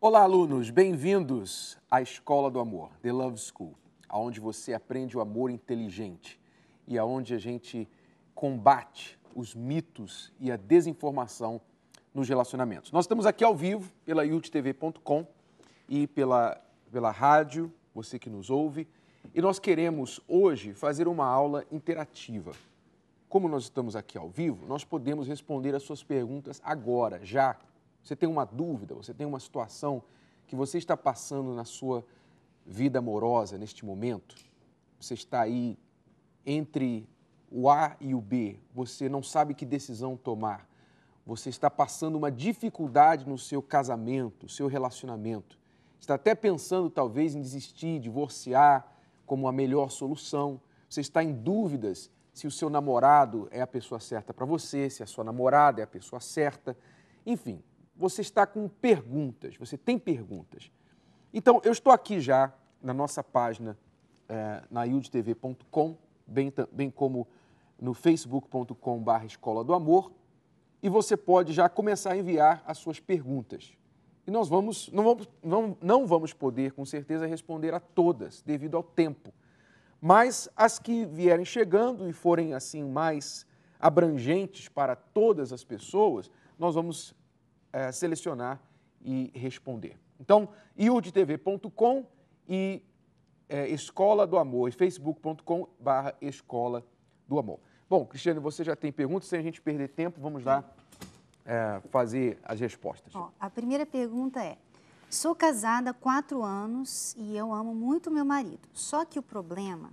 Olá, alunos, bem-vindos à Escola do Amor, The Love School, aonde você aprende o amor inteligente e aonde a gente combate os mitos e a desinformação nos relacionamentos. Nós estamos aqui ao vivo pela iuttv.com e pela, pela rádio, você que nos ouve, e nós queremos hoje fazer uma aula interativa. Como nós estamos aqui ao vivo, nós podemos responder as suas perguntas agora, já você tem uma dúvida, você tem uma situação que você está passando na sua vida amorosa neste momento, você está aí entre o A e o B, você não sabe que decisão tomar, você está passando uma dificuldade no seu casamento, no seu relacionamento, está até pensando talvez em desistir, divorciar como a melhor solução, você está em dúvidas se o seu namorado é a pessoa certa para você, se a sua namorada é a pessoa certa, enfim, você está com perguntas, você tem perguntas. Então, eu estou aqui já na nossa página, é, na iudtv.com, bem, bem como no facebook.com.br Escola do Amor, e você pode já começar a enviar as suas perguntas. E nós vamos, não vamos, não, não vamos poder, com certeza, responder a todas, devido ao tempo. Mas as que vierem chegando e forem assim mais abrangentes para todas as pessoas, nós vamos é, selecionar e responder. Então, iudtv.com e é, Escola do Amor, facebook.com barra Escola do Amor. Bom, Cristiane, você já tem perguntas, sem a gente perder tempo, vamos lá é, fazer as respostas. Ó, a primeira pergunta é, sou casada há quatro anos e eu amo muito meu marido, só que o problema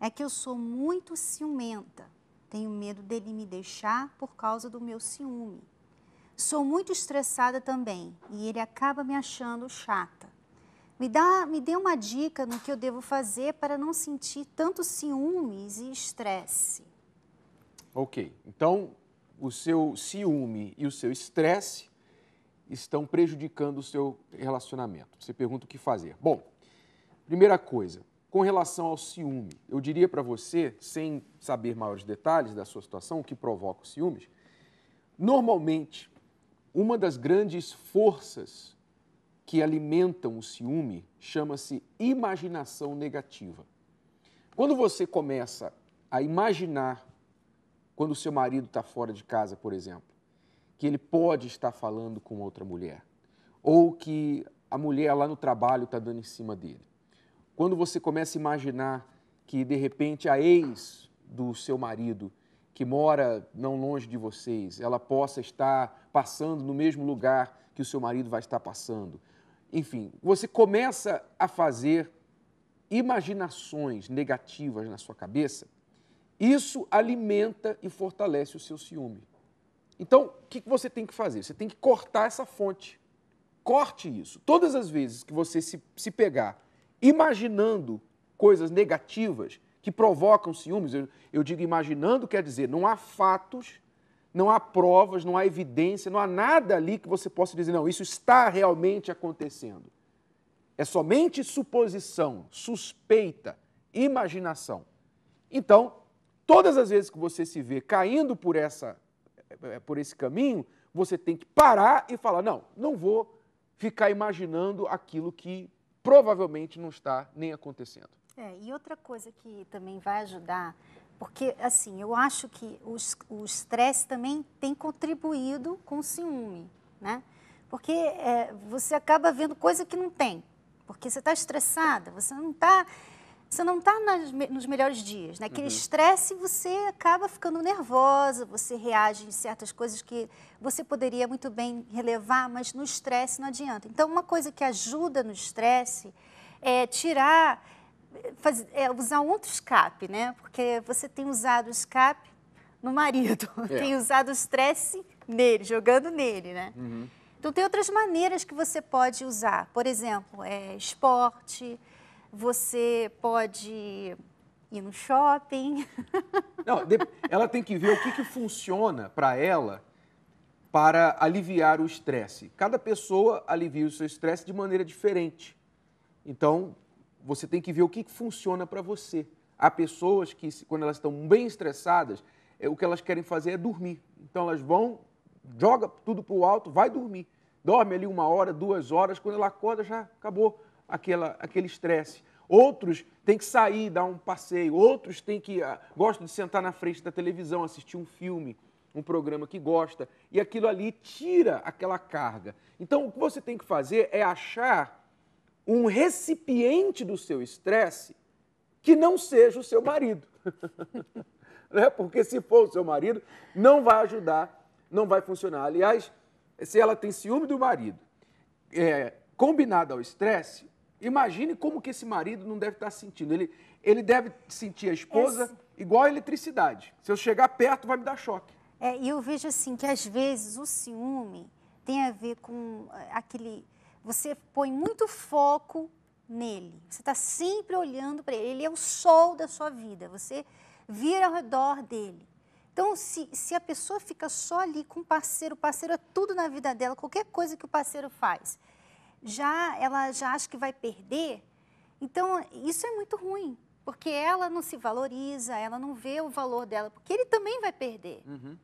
é que eu sou muito ciumenta, tenho medo dele me deixar por causa do meu ciúme. Sou muito estressada também e ele acaba me achando chata. Me, dá, me dê uma dica no que eu devo fazer para não sentir tanto ciúmes e estresse. Ok, então o seu ciúme e o seu estresse estão prejudicando o seu relacionamento. Você pergunta o que fazer. Bom, primeira coisa, com relação ao ciúme, eu diria para você, sem saber maiores detalhes da sua situação, o que provoca os ciúmes, normalmente uma das grandes forças que alimentam o ciúme chama-se imaginação negativa. Quando você começa a imaginar, quando o seu marido está fora de casa, por exemplo, que ele pode estar falando com outra mulher, ou que a mulher lá no trabalho está dando em cima dele. Quando você começa a imaginar que, de repente, a ex do seu marido que mora não longe de vocês, ela possa estar passando no mesmo lugar que o seu marido vai estar passando. Enfim, você começa a fazer imaginações negativas na sua cabeça, isso alimenta e fortalece o seu ciúme. Então, o que você tem que fazer? Você tem que cortar essa fonte. Corte isso. Todas as vezes que você se, se pegar imaginando coisas negativas, que provocam ciúmes. Eu, eu digo imaginando, quer dizer, não há fatos, não há provas, não há evidência, não há nada ali que você possa dizer, não, isso está realmente acontecendo. É somente suposição, suspeita, imaginação. Então, todas as vezes que você se vê caindo por, essa, é, é, por esse caminho, você tem que parar e falar: não, não vou ficar imaginando aquilo que provavelmente não está nem acontecendo. É, e outra coisa que também vai ajudar, porque assim, eu acho que os, o estresse também tem contribuído com o ciúme, né? Porque é, você acaba vendo coisa que não tem, porque você está estressada, você não está você não está nos melhores dias. né? uhum. estresse, você acaba ficando nervosa, você reage em certas coisas que você poderia muito bem relevar, mas no estresse não adianta. Então, uma coisa que ajuda no estresse é tirar faz, é, usar outro escape, né? Porque você tem usado o escape no marido, é. tem usado o estresse nele, jogando nele, né? Uhum. Então, tem outras maneiras que você pode usar. Por exemplo, é, esporte, você pode ir no shopping. Não, ela tem que ver o que, que funciona para ela para aliviar o estresse. Cada pessoa alivia o seu estresse de maneira diferente. Então, você tem que ver o que funciona para você. Há pessoas que, quando elas estão bem estressadas, é, o que elas querem fazer é dormir. Então elas vão, joga tudo para o alto, vai dormir. Dorme ali uma hora, duas horas, quando ela acorda já acabou aquela, aquele estresse. Outros têm que sair, dar um passeio. Outros têm que. Ah, gostam de sentar na frente da televisão, assistir um filme, um programa que gosta. E aquilo ali tira aquela carga. Então, o que você tem que fazer é achar um recipiente do seu estresse que não seja o seu marido. né? Porque se for o seu marido, não vai ajudar, não vai funcionar. Aliás, se ela tem ciúme do marido, é, combinado ao estresse, imagine como que esse marido não deve estar sentindo. Ele, ele deve sentir a esposa esse... igual a eletricidade. Se eu chegar perto, vai me dar choque. É, e eu vejo assim que às vezes o ciúme tem a ver com é, aquele você põe muito foco nele. Você está sempre olhando para ele. Ele é o sol da sua vida. Você vira ao redor dele. Então, se, se a pessoa fica só ali com o parceiro, o parceiro é tudo na vida dela, qualquer coisa que o parceiro faz, já ela já acha que vai perder. Então, isso é muito ruim, porque ela não se valoriza, ela não vê o valor dela, porque ele também vai perder. Uhum.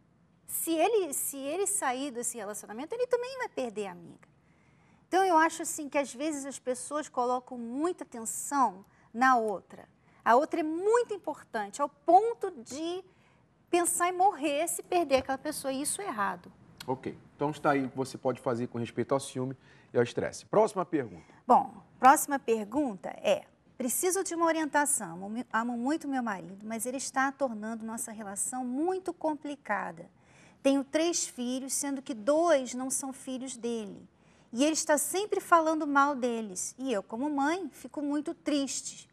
Se, ele, se ele sair desse relacionamento, ele também vai perder a amiga. Então, eu acho assim que às vezes as pessoas colocam muita atenção na outra. A outra é muito importante, ao ponto de pensar em morrer se perder aquela pessoa. E isso é errado. Ok. Então está aí o que você pode fazer com respeito ao ciúme e ao estresse. Próxima pergunta. Bom, próxima pergunta é: preciso de uma orientação. Amo muito meu marido, mas ele está tornando nossa relação muito complicada. Tenho três filhos, sendo que dois não são filhos dele. E ele está sempre falando mal deles. E eu, como mãe, fico muito triste.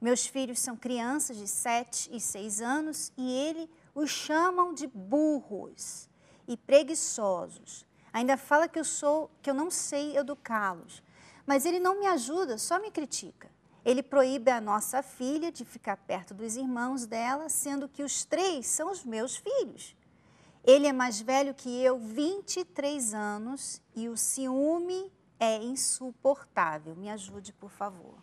Meus filhos são crianças de 7 e 6 anos e ele os chamam de burros e preguiçosos. Ainda fala que eu sou, que eu não sei educá-los. Mas ele não me ajuda, só me critica. Ele proíbe a nossa filha de ficar perto dos irmãos dela, sendo que os três são os meus filhos. Ele é mais velho que eu, 23 anos, e o ciúme é insuportável. Me ajude, por favor.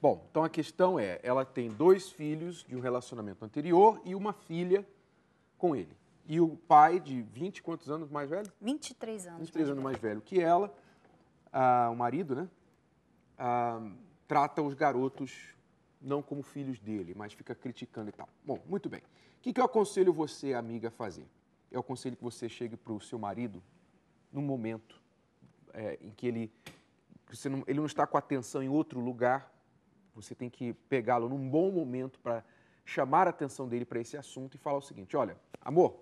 Bom, então a questão é: ela tem dois filhos de um relacionamento anterior e uma filha com ele. E o pai de 20 quantos anos mais velho? 23 anos. 23 anos mais velho que ela, ah, o marido, né? Ah, trata os garotos não como filhos dele, mas fica criticando e tal. Bom, muito bem. O que, que eu aconselho você, amiga, a fazer? eu é aconselho que você chegue para o seu marido no momento é, em que ele, não, ele não está com atenção em outro lugar, você tem que pegá-lo num bom momento para chamar a atenção dele para esse assunto e falar o seguinte: olha, amor,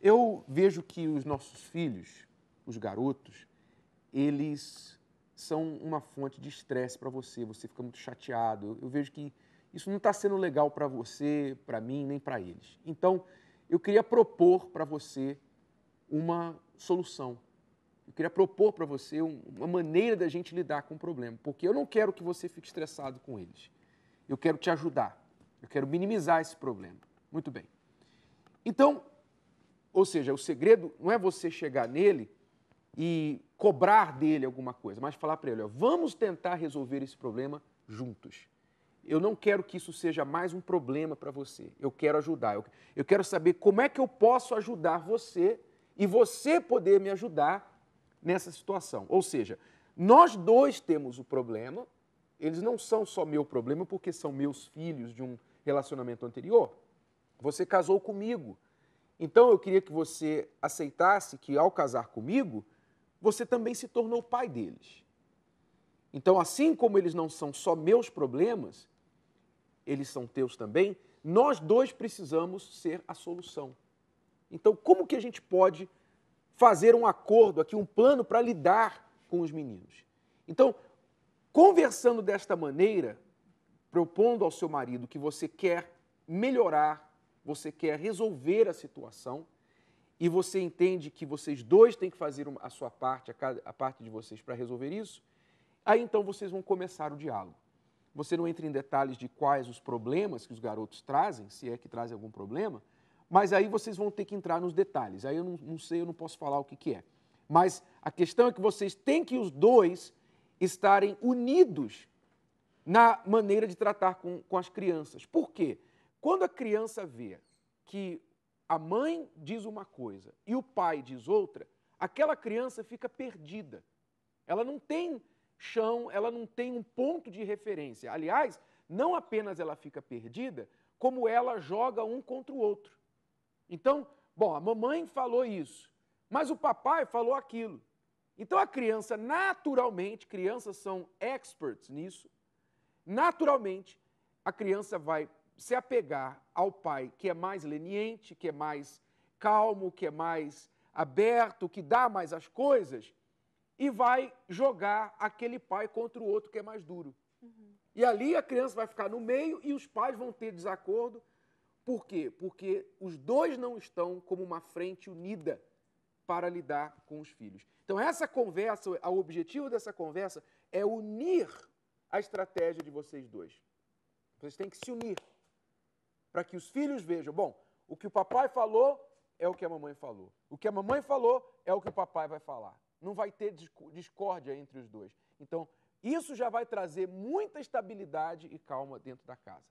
eu vejo que os nossos filhos, os garotos, eles são uma fonte de estresse para você, você fica muito chateado. Eu vejo que isso não está sendo legal para você, para mim, nem para eles. Então, eu queria propor para você uma solução. Eu queria propor para você uma maneira da gente lidar com o problema, porque eu não quero que você fique estressado com eles. Eu quero te ajudar. Eu quero minimizar esse problema. Muito bem. Então, ou seja, o segredo não é você chegar nele e cobrar dele alguma coisa, mas falar para ele: ó, vamos tentar resolver esse problema juntos eu não quero que isso seja mais um problema para você. Eu quero ajudar. Eu, quero saber como é que eu posso ajudar você e você poder me ajudar nessa situação. Ou seja, nós dois temos o problema, eles não são só meu problema porque são meus filhos de um relacionamento anterior. Você casou comigo. Então eu queria que você aceitasse que ao casar comigo, você também se tornou pai deles. Então, assim como eles não são só meus problemas, eles são teus também, nós dois precisamos ser a solução. Então, como que a gente pode fazer um acordo aqui, um plano para lidar com os meninos? Então, conversando desta maneira, propondo ao seu marido que você quer melhorar, você quer resolver a situação e você entende que vocês dois têm que fazer a sua parte, a, parte de vocês para resolver isso, aí então vocês vão começar o diálogo. Você não entra em detalhes de quais os problemas que os garotos trazem, se é que trazem algum problema, mas aí vocês vão ter que entrar nos detalhes. Aí eu não, não sei, eu não posso falar o que, que é. Mas a questão é que vocês têm que os dois estarem unidos na maneira de tratar com, com as crianças. Por quê? Quando a criança vê que a mãe diz uma coisa e o pai diz outra, aquela criança fica perdida. Ela não tem chão, ela não tem um ponto de referência. Aliás, não apenas ela fica perdida, como ela joga um contra o outro. Então, bom, a mamãe falou isso, mas o papai falou aquilo. Então a criança, naturalmente, crianças são experts nisso, naturalmente a criança vai se apegar ao pai que é mais leniente, que é mais calmo, que é mais aberto, que dá mais as coisas, e vai jogar aquele pai contra o outro que é mais duro. Uhum. E ali a criança vai ficar no meio e os pais vão ter desacordo. Por quê? Porque os dois não estão como uma frente unida para lidar com os filhos. Então, essa conversa, o objetivo dessa conversa é unir a estratégia de vocês dois. Vocês têm que se unir para que os filhos vejam: bom, o que o papai falou é o que a mamãe falou, o que a mamãe falou é o que o papai vai falar não vai ter discórdia entre os dois. Então, isso já vai trazer muita estabilidade e calma dentro da casa.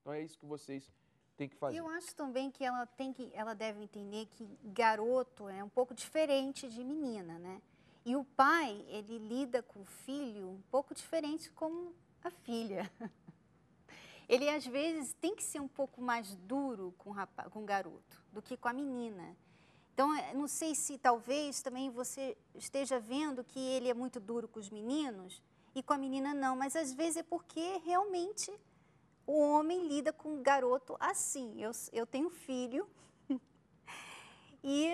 Então, é isso que vocês têm que fazer. Eu acho também que ela, tem que, ela deve entender que garoto é um pouco diferente de menina, né? E o pai, ele lida com o filho um pouco diferente como a filha. Ele, às vezes, tem que ser um pouco mais duro com o, rapaz, com o garoto do que com a menina. Então, é, não sei se talvez também você esteja vendo que ele é muito duro com os meninos e com a menina não, mas às vezes é porque realmente o homem lida com o garoto assim. Eu, eu tenho filho e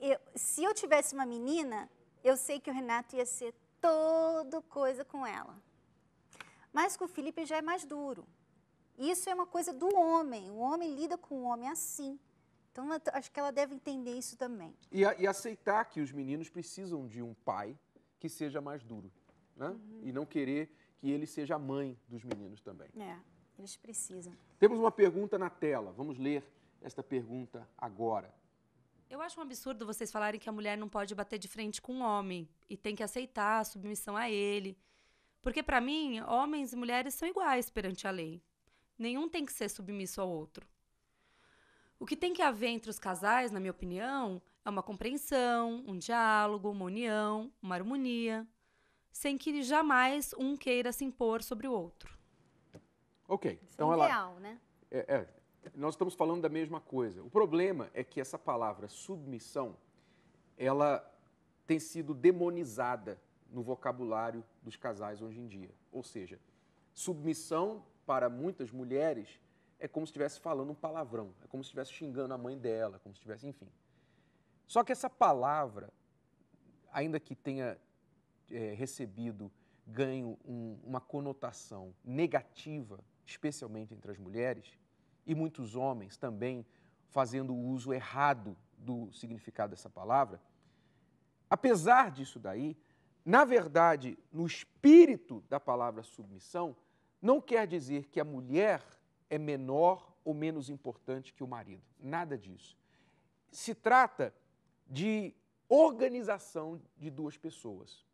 eu, se eu tivesse uma menina, eu sei que o Renato ia ser todo coisa com ela. Mas com o Felipe já é mais duro. Isso é uma coisa do homem. O homem lida com o homem assim. Então, acho que ela deve entender isso também. E, a, e aceitar que os meninos precisam de um pai que seja mais duro, né? Uhum. E não querer que ele seja a mãe dos meninos também. É, eles precisam. Temos uma pergunta na tela. Vamos ler esta pergunta agora. Eu acho um absurdo vocês falarem que a mulher não pode bater de frente com o um homem e tem que aceitar a submissão a ele. Porque, para mim, homens e mulheres são iguais perante a lei. Nenhum tem que ser submisso ao outro. O que tem que haver entre os casais, na minha opinião, é uma compreensão, um diálogo, uma união, uma harmonia, sem que jamais um queira se impor sobre o outro. Ok. Isso é então é ideal, ela... né? É, é, nós estamos falando da mesma coisa. O problema é que essa palavra submissão, ela tem sido demonizada no vocabulário dos casais hoje em dia. Ou seja, submissão para muitas mulheres é como se estivesse falando um palavrão, é como se estivesse xingando a mãe dela, como se estivesse, enfim. Só que essa palavra, ainda que tenha é, recebido, ganho um, uma conotação negativa, especialmente entre as mulheres, e muitos homens também fazendo o uso errado do significado dessa palavra, apesar disso daí, na verdade, no espírito da palavra submissão, não quer dizer que a mulher é menor ou menos importante que o marido. Nada disso. Se trata de organização de duas pessoas.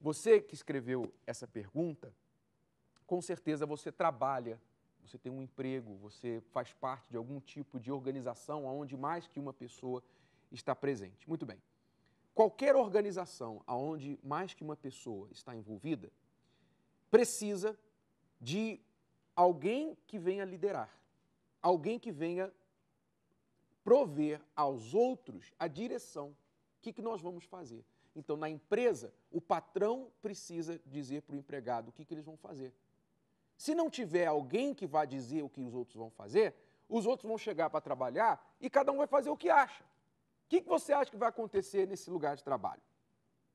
Você que escreveu essa pergunta, com certeza você trabalha, você tem um emprego, você faz parte de algum tipo de organização onde mais que uma pessoa está presente. Muito bem. Qualquer organização onde mais que uma pessoa está envolvida precisa de alguém que venha liderar, alguém que venha prover aos outros a direção. O que, que nós vamos fazer? Então, na empresa, o patrão precisa dizer para o empregado o que, que eles vão fazer. Se não tiver alguém que vá dizer o que os outros vão fazer, os outros vão chegar para trabalhar e cada um vai fazer o que acha. O que, que você acha que vai acontecer nesse lugar de trabalho?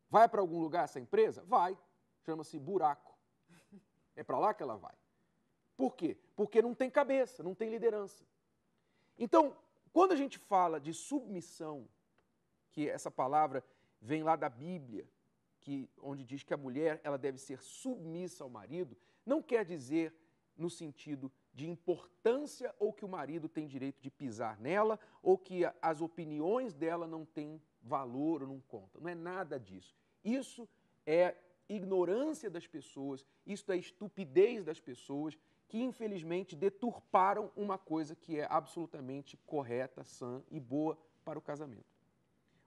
Vai para algum lugar essa empresa? Vai. Chama-se buraco. É para lá que ela vai. Por quê? Porque não tem cabeça, não tem liderança. Então, quando a gente fala de submissão, que essa palavra vem lá da Bíblia, que, onde diz que a mulher ela deve ser submissa ao marido, não quer dizer no sentido de importância ou que o marido tem direito de pisar nela ou que as opiniões dela não têm valor ou não contam. Não é nada disso. Isso é ignorância das pessoas, isso é estupidez das pessoas, que infelizmente deturparam uma coisa que é absolutamente correta, sã e boa para o casamento.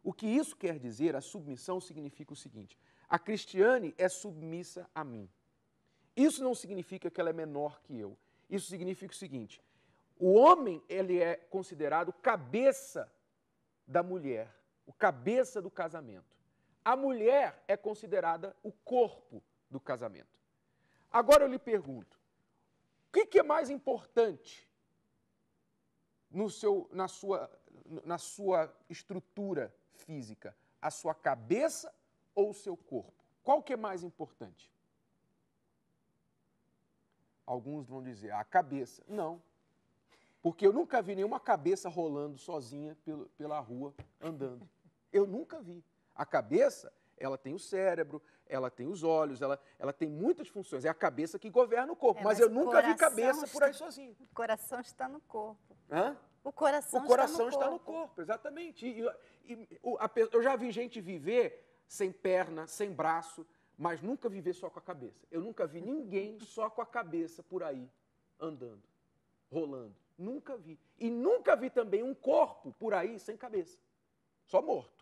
O que isso quer dizer, a submissão, significa o seguinte: a Cristiane é submissa a mim. Isso não significa que ela é menor que eu. Isso significa o seguinte: o homem ele é considerado cabeça da mulher, o cabeça do casamento. A mulher é considerada o corpo do casamento. Agora eu lhe pergunto: que, que é mais importante no seu, na, sua, na sua estrutura física? A sua cabeça ou o seu corpo? Qual que é mais importante? Alguns vão dizer, a cabeça. Não, porque eu nunca vi nenhuma cabeça rolando sozinha pela rua andando. Eu nunca vi. A cabeça ela tem o cérebro, ela tem os olhos, ela, ela tem muitas funções. É a cabeça que governa o corpo. É, mas, mas, eu nunca vi cabeça está, por aí sozinha. O coração está no corpo. Hã? O coração, o coração está, no, está corpo. no corpo. exatamente. E, e, o, a, eu já vi gente viver sem perna, sem braço, mas nunca viver só com a cabeça. Eu nunca vi ninguém só com a cabeça por aí, andando, rolando. Nunca vi. E nunca vi também um corpo por aí sem cabeça, só morto.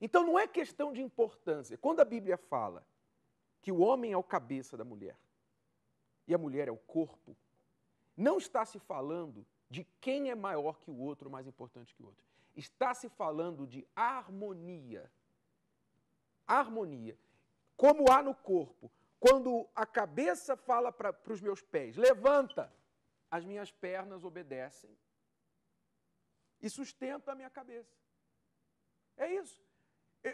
Então não é questão de importância. Quando a Bíblia fala que o homem é o cabeça da mulher e a mulher é o corpo, não está se falando de quem é maior que o outro, mais importante que o outro. Está se falando de harmonia. Harmonia. Como há no corpo. Quando a cabeça fala para os meus pés, levanta, as minhas pernas obedecem e sustentam a minha cabeça. É isso.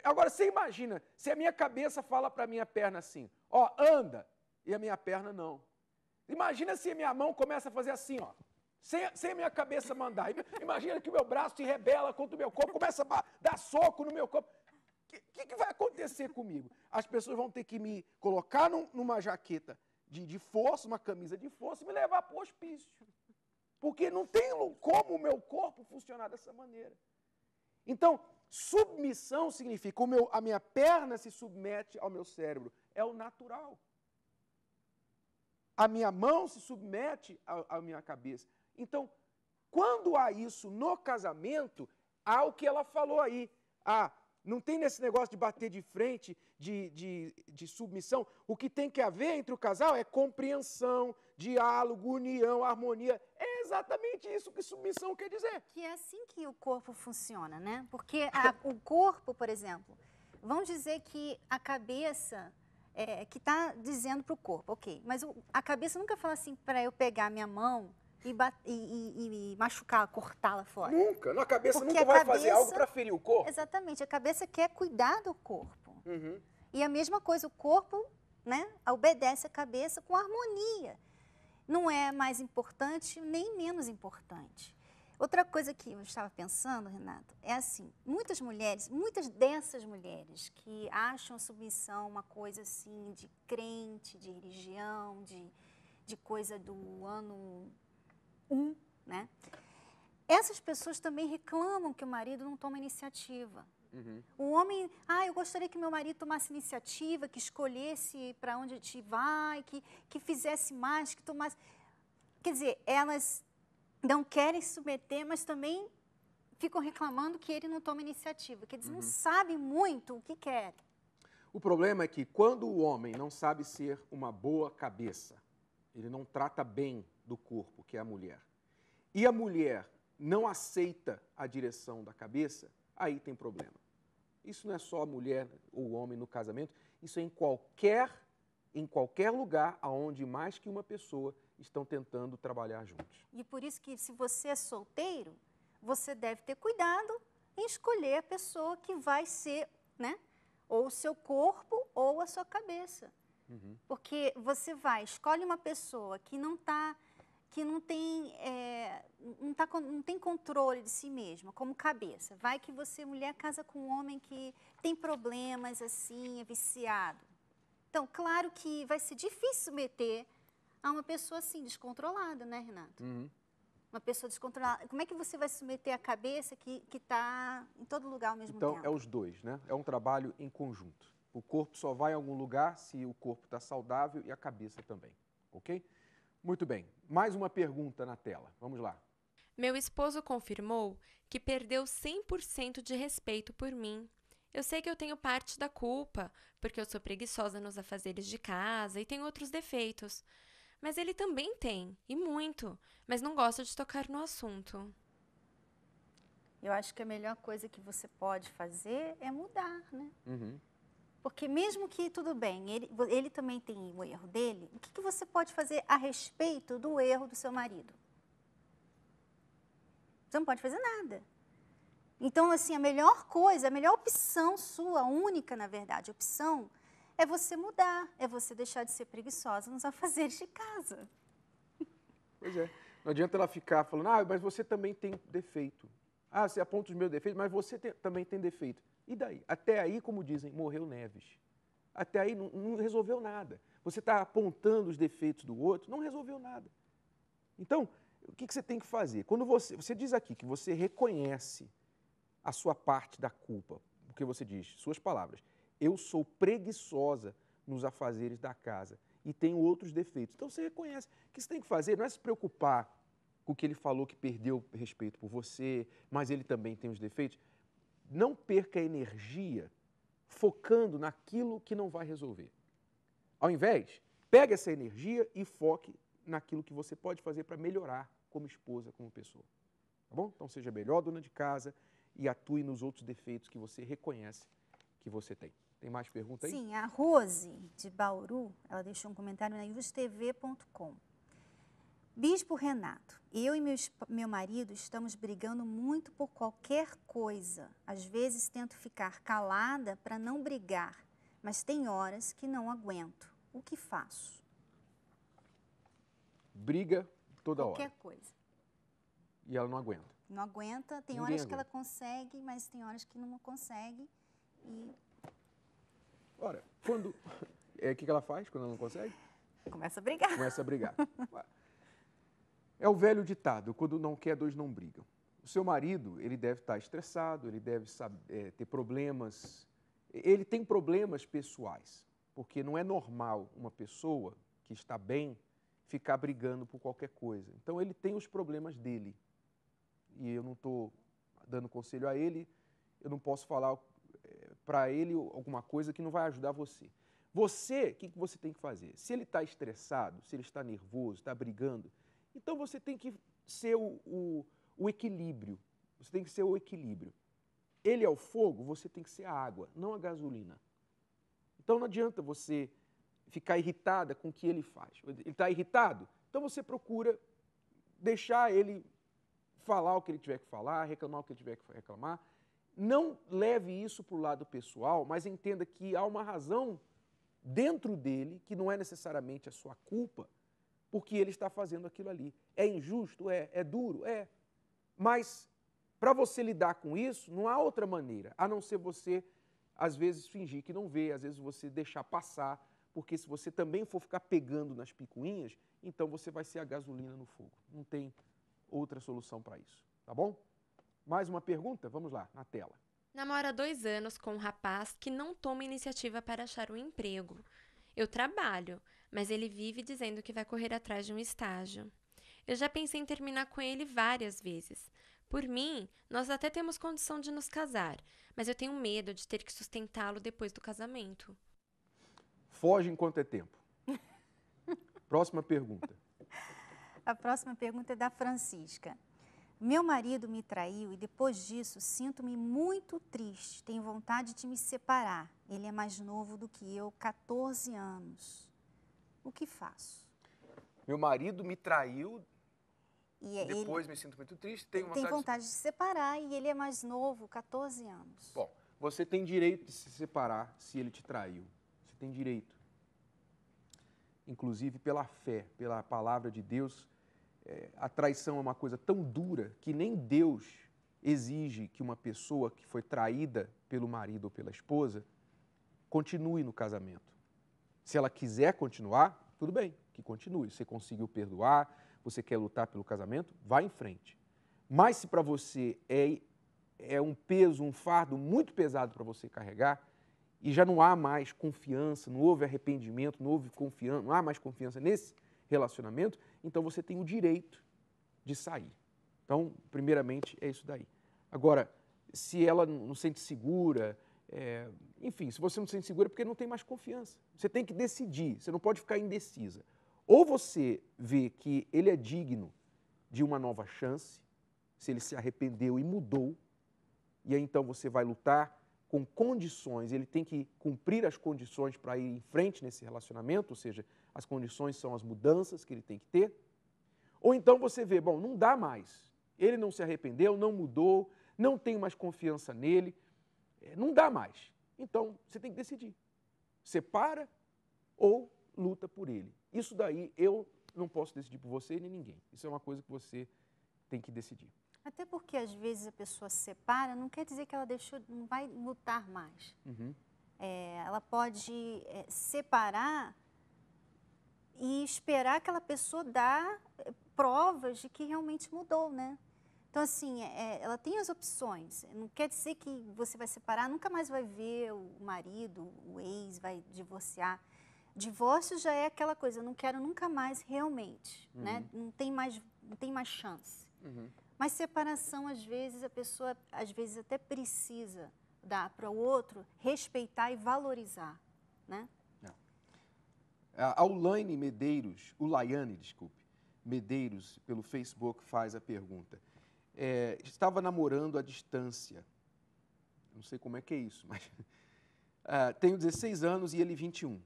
Agora você imagina, se a minha cabeça fala para a minha perna assim, ó, anda, e a minha perna não. Imagina se a minha mão começa a fazer assim, ó, sem, sem a minha cabeça mandar. Imagina que o meu braço se rebela contra o meu corpo, começa a dar soco no meu corpo. O que, que, vai acontecer comigo? As pessoas vão ter que me colocar num, numa jaqueta de, de força, uma camisa de força, e me levar para o hospício. Porque não tem como o meu corpo funcionar dessa maneira. Então, Submissão significa meu, a minha perna se submete ao meu cérebro. É o natural. A minha mão se submete à minha cabeça. Então, quando há isso no casamento, há o que ela falou aí. Ah, não tem nesse negócio de bater de frente, de, de, de, submissão. O que tem que haver entre o casal é compreensão, diálogo, união, harmonia. É exatamente isso que submissão quer dizer. Que é assim que o corpo funciona, né? Porque a, o corpo, por exemplo, vamos dizer que a cabeça é, que está dizendo para o corpo, ok, mas o, a cabeça nunca fala assim para eu pegar minha mão e, e, e, machucar, cortá-la fora. Nunca. a cabeça Porque nunca a vai cabeça, fazer algo para ferir o corpo. Exatamente. A cabeça quer cuidar do corpo. Uhum. E a mesma coisa, o corpo né, obedece a cabeça com harmonia não é mais importante nem menos importante. Outra coisa que eu estava pensando, Renato, é assim, muitas mulheres, muitas dessas mulheres que acham submissão uma coisa assim de crente, de religião, de, de coisa do ano 1, um, né? Essas pessoas também reclamam que o marido não toma iniciativa. Uhum. O homem, ah, eu gostaria que meu marido tomasse iniciativa, que escolhesse para onde a gente vai, que, que fizesse mais, que tomasse. Quer dizer, elas não querem se submeter, mas também ficam reclamando que ele não toma iniciativa, que dizer, uhum. não sabe muito o que quer O problema é que quando o homem não sabe ser uma boa cabeça, ele não trata bem do corpo, que é a mulher, e a mulher não aceita a direção da cabeça, aí tem problema. Isso não é só a mulher ou o homem no casamento, isso é em qualquer, em qualquer lugar aonde mais que uma pessoa estão tentando trabalhar juntos. E por isso que se você é solteiro, você deve ter cuidado em escolher a pessoa que vai ser, né? Ou o seu corpo ou a sua cabeça. Uhum. Porque você vai, escolhe uma pessoa que não está que não tem, é, não, tá, não tem controle de si mesma, como cabeça. Vai que você, mulher, casa com um homem que tem problemas, assim, é viciado. Então, claro que vai ser difícil meter a uma pessoa assim, descontrolada, né, Renato? Uhum. Uma pessoa descontrolada. Como é que você vai submeter a cabeça que está em todo lugar ao mesmo então, tempo? Então, é os dois, né? É um trabalho em conjunto. O corpo só vai a algum lugar se o corpo está saudável e a cabeça também, ok? Muito bem, mais uma pergunta na tela. Vamos lá. Meu esposo confirmou que perdeu 100% de respeito por mim. Eu sei que eu tenho parte da culpa, porque eu sou preguiçosa nos afazeres de casa e tenho outros defeitos. Mas ele também tem, e muito, mas não gosta de tocar no assunto. Eu acho que a melhor coisa que você pode fazer é mudar, né? Uhum. Porque mesmo que tudo bem, ele, ele também tem o erro dele, o que, que você pode fazer a respeito do erro do seu marido? Você não pode fazer nada. Então, assim, a melhor coisa, a melhor opção sua, única, na verdade, opção, é você mudar, é você deixar de ser preguiçosa nos afazeres de casa. Pois é. Não adianta ela ficar falando, ah, mas você também tem defeito. Ah, você aponta os meus defeitos, mas você tem, também tem defeito. E daí? Até aí, como dizem, morreu Neves. Até aí não, não resolveu nada. Você está apontando os defeitos do outro, não resolveu nada. Então, o que, que você tem que fazer? Quando você, você diz aqui que você reconhece a sua parte da culpa, o que você diz, suas palavras, eu sou preguiçosa nos afazeres da casa e tenho outros defeitos. Então você reconhece. O que você tem que fazer não é se preocupar com o que ele falou que perdeu respeito por você, mas ele também tem os defeitos não perca energia focando naquilo que não vai resolver. Ao invés, pegue essa energia e foque naquilo que você pode fazer para melhorar como esposa, como pessoa. Tá bom? Então seja melhor dona de casa e atue nos outros defeitos que você reconhece que você tem. Tem mais perguntas aí? Sim, a Rose de Bauru, ela deixou um comentário na justv.com. Bispo Renato, eu e meu, meu marido estamos brigando muito por qualquer coisa. Às vezes tento ficar calada para não brigar, mas tem horas que não aguento. O que faço? Briga toda qualquer hora. Qualquer coisa. E ela não aguenta. Não aguenta. Tem Ninguém horas aguenta. que ela consegue, mas tem horas que não consegue. E. Ora, quando. É, o é, que, que ela faz quando ela não consegue? Começa a brigar. Começa a brigar. É o velho ditado, quando não quer, dois não brigam. O seu marido, ele deve estar estressado, ele deve é, ter problemas, ele tem problemas pessoais, porque não é normal uma pessoa que está bem ficar brigando por qualquer coisa. Então ele tem os problemas dele. E eu não estou dando conselho a ele, eu não posso falar é, para ele alguma coisa que não vai ajudar você. Você, o que, que você tem que fazer? Se ele está estressado, se ele está nervoso, está brigando, então você tem que ser o, o, o equilíbrio. Você tem que ser o equilíbrio. Ele é o fogo, você tem que ser a água, não a gasolina. Então não adianta você ficar irritada com o que ele faz. Ele está irritado? Então você procura deixar ele falar o que ele tiver que falar, reclamar o que ele tiver que reclamar. Não leve isso para o lado pessoal, mas entenda que há uma razão dentro dele, que não é necessariamente a sua culpa, porque ele está fazendo aquilo ali. É injusto? É. É duro? É. Mas para você lidar com isso, não há outra maneira, a não ser você, às vezes, fingir que não vê, às vezes você deixar passar, porque se você também for ficar pegando nas picuinhas, então você vai ser a gasolina no fogo. Não tem outra solução para isso, tá bom? Mais uma pergunta? Vamos lá, na tela. Namora dois anos com um rapaz que não toma iniciativa para achar um emprego. Eu trabalho, mas ele vive dizendo que vai correr atrás de um estágio. Eu já pensei em terminar com ele várias vezes. Por mim, nós até temos condição de nos casar, mas eu tenho medo de ter que sustentá-lo depois do casamento. Foge enquanto é tempo. Próxima pergunta. A próxima pergunta é da Francisca. Meu marido me traiu e depois disso sinto-me muito triste. Tenho vontade de me separar. Ele é mais novo do que eu, 14 anos. O que faço? Meu marido me traiu. E é depois ele... me sinto muito triste. Tenho vontade, tem vontade de... de separar e ele é mais novo, 14 anos. Bom, você tem direito de se separar se ele te traiu. Você tem direito. Inclusive pela fé, pela palavra de Deus, é, a traição é uma coisa tão dura que nem Deus exige que uma pessoa que foi traída pelo marido ou pela esposa continue no casamento. Se ela quiser continuar, tudo bem, que continue. Você conseguiu perdoar, você quer lutar pelo casamento, vá em frente. Mas se para você é, é um peso, um fardo muito pesado para você carregar, e já não há mais confiança, não houve arrependimento, não houve confiança, não há mais confiança nesse relacionamento, então você tem o direito de sair. Então, primeiramente, é isso daí. Agora, se ela não sente segura, é, enfim, se você não se sente segura é porque não tem mais confiança. Você tem que decidir, você não pode ficar indecisa. Ou você vê que ele é digno de uma nova chance, se ele se arrependeu e mudou, e aí então você vai lutar com condições, ele tem que cumprir as condições para ir em frente nesse relacionamento, ou seja, as condições são as mudanças que ele tem que ter. Ou então você vê, bom, não dá mais. Ele não se arrependeu, não mudou, não tenho mais confiança nele, é, não dá mais. Então, você tem que decidir. Separa ou luta por ele. Isso daí eu não posso decidir por você nem ninguém. Isso é uma coisa que você tem que decidir. Até porque às vezes a pessoa se separa, não quer dizer que ela deixou, não vai lutar mais. Uhum. É, ela pode é, separar e esperar aquela pessoa dar é, provas de que realmente mudou, né? Então, assim, é, é, ela tem as opções. Não quer dizer que você vai separar, nunca mais vai ver o marido, o ex, vai divorciar. Divórcio já é aquela coisa, eu não quero nunca mais realmente, né? uhum. né? Não tem mais, não tem mais chance. Uhum. Mas separação, às vezes, a pessoa, às vezes, até precisa dar para o outro respeitar e valorizar, né? Não. É. A Ulaine Medeiros, desculpe, Medeiros, pelo Facebook, faz a pergunta é, estava namorando à distância. Não sei como é que é isso, mas. Ah, tenho 16 anos e ele 21.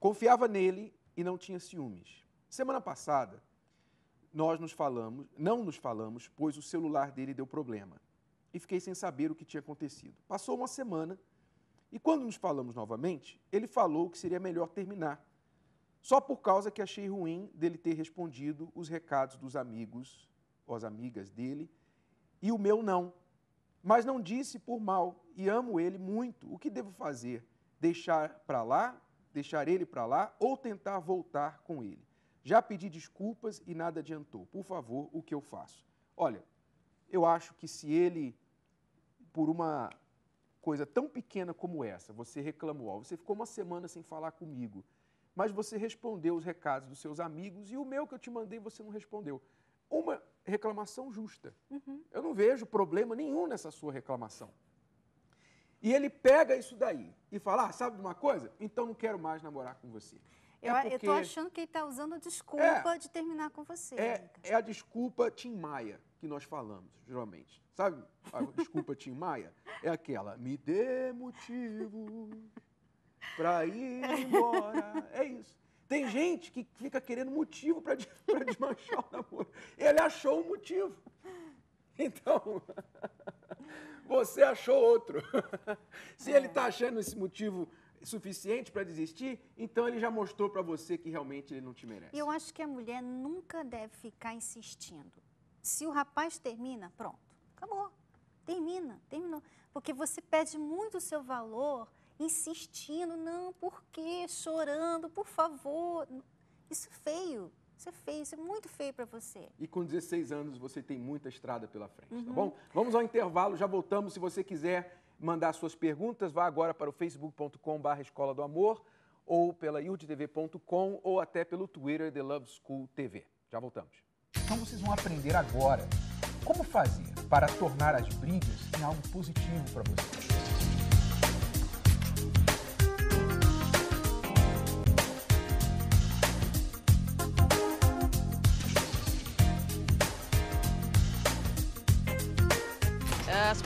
Confiava nele e não tinha ciúmes. Semana passada, nós nos falamos, não nos falamos, pois o celular dele deu problema. E fiquei sem saber o que tinha acontecido. Passou uma semana e quando nos falamos novamente, ele falou que seria melhor terminar. Só por causa que achei ruim dele ter respondido os recados dos amigos as amigas dele, e o meu não. Mas não disse por mal, e amo ele muito. O que devo fazer? Deixar para lá, deixar ele para lá, ou tentar voltar com ele? Já pedi desculpas e nada adiantou. Por favor, o que eu faço? Olha, eu acho que se ele, por uma coisa tão pequena como essa, você reclamou, você ficou uma semana sem falar comigo, mas você respondeu os recados dos seus amigos e o meu que eu te mandei você não respondeu uma reclamação justa. Uhum. Eu não vejo problema nenhum nessa sua reclamação. E ele pega isso daí e fala: ah, sabe de uma coisa? Então não quero mais namorar com você. Eu é porque... estou achando que ele está usando a desculpa é, de terminar com você. É, é, a desculpa Tim Maia que nós falamos, geralmente. Sabe? A desculpa Tim Maia é aquela: me dê motivo para ir embora. É isso. Tem gente que fica querendo motivo para desmanchar o namoro. Ele achou um motivo. Então, você achou outro. Se ele está é. achando esse motivo suficiente para desistir, então ele já mostrou para você que realmente ele não te merece. Eu acho que a mulher nunca deve ficar insistindo. Se o rapaz termina, pronto, acabou. Termina, terminou. Porque você perde muito o seu valor insistindo, não, por quê? Chorando, por favor. Isso é feio. Isso é feio, isso é muito feio para você. E com 16 anos você tem muita estrada pela frente, tá uhum. tá bom? Vamos ao intervalo, já voltamos. Se você quiser mandar suas perguntas, vá agora para o facebook.com.br Escola do Amor ou pela iurdtv.com ou até pelo Twitter The Love School TV. Já voltamos. Então vocês vão aprender agora como fazer para tornar as brigas em algo positivo para vocês.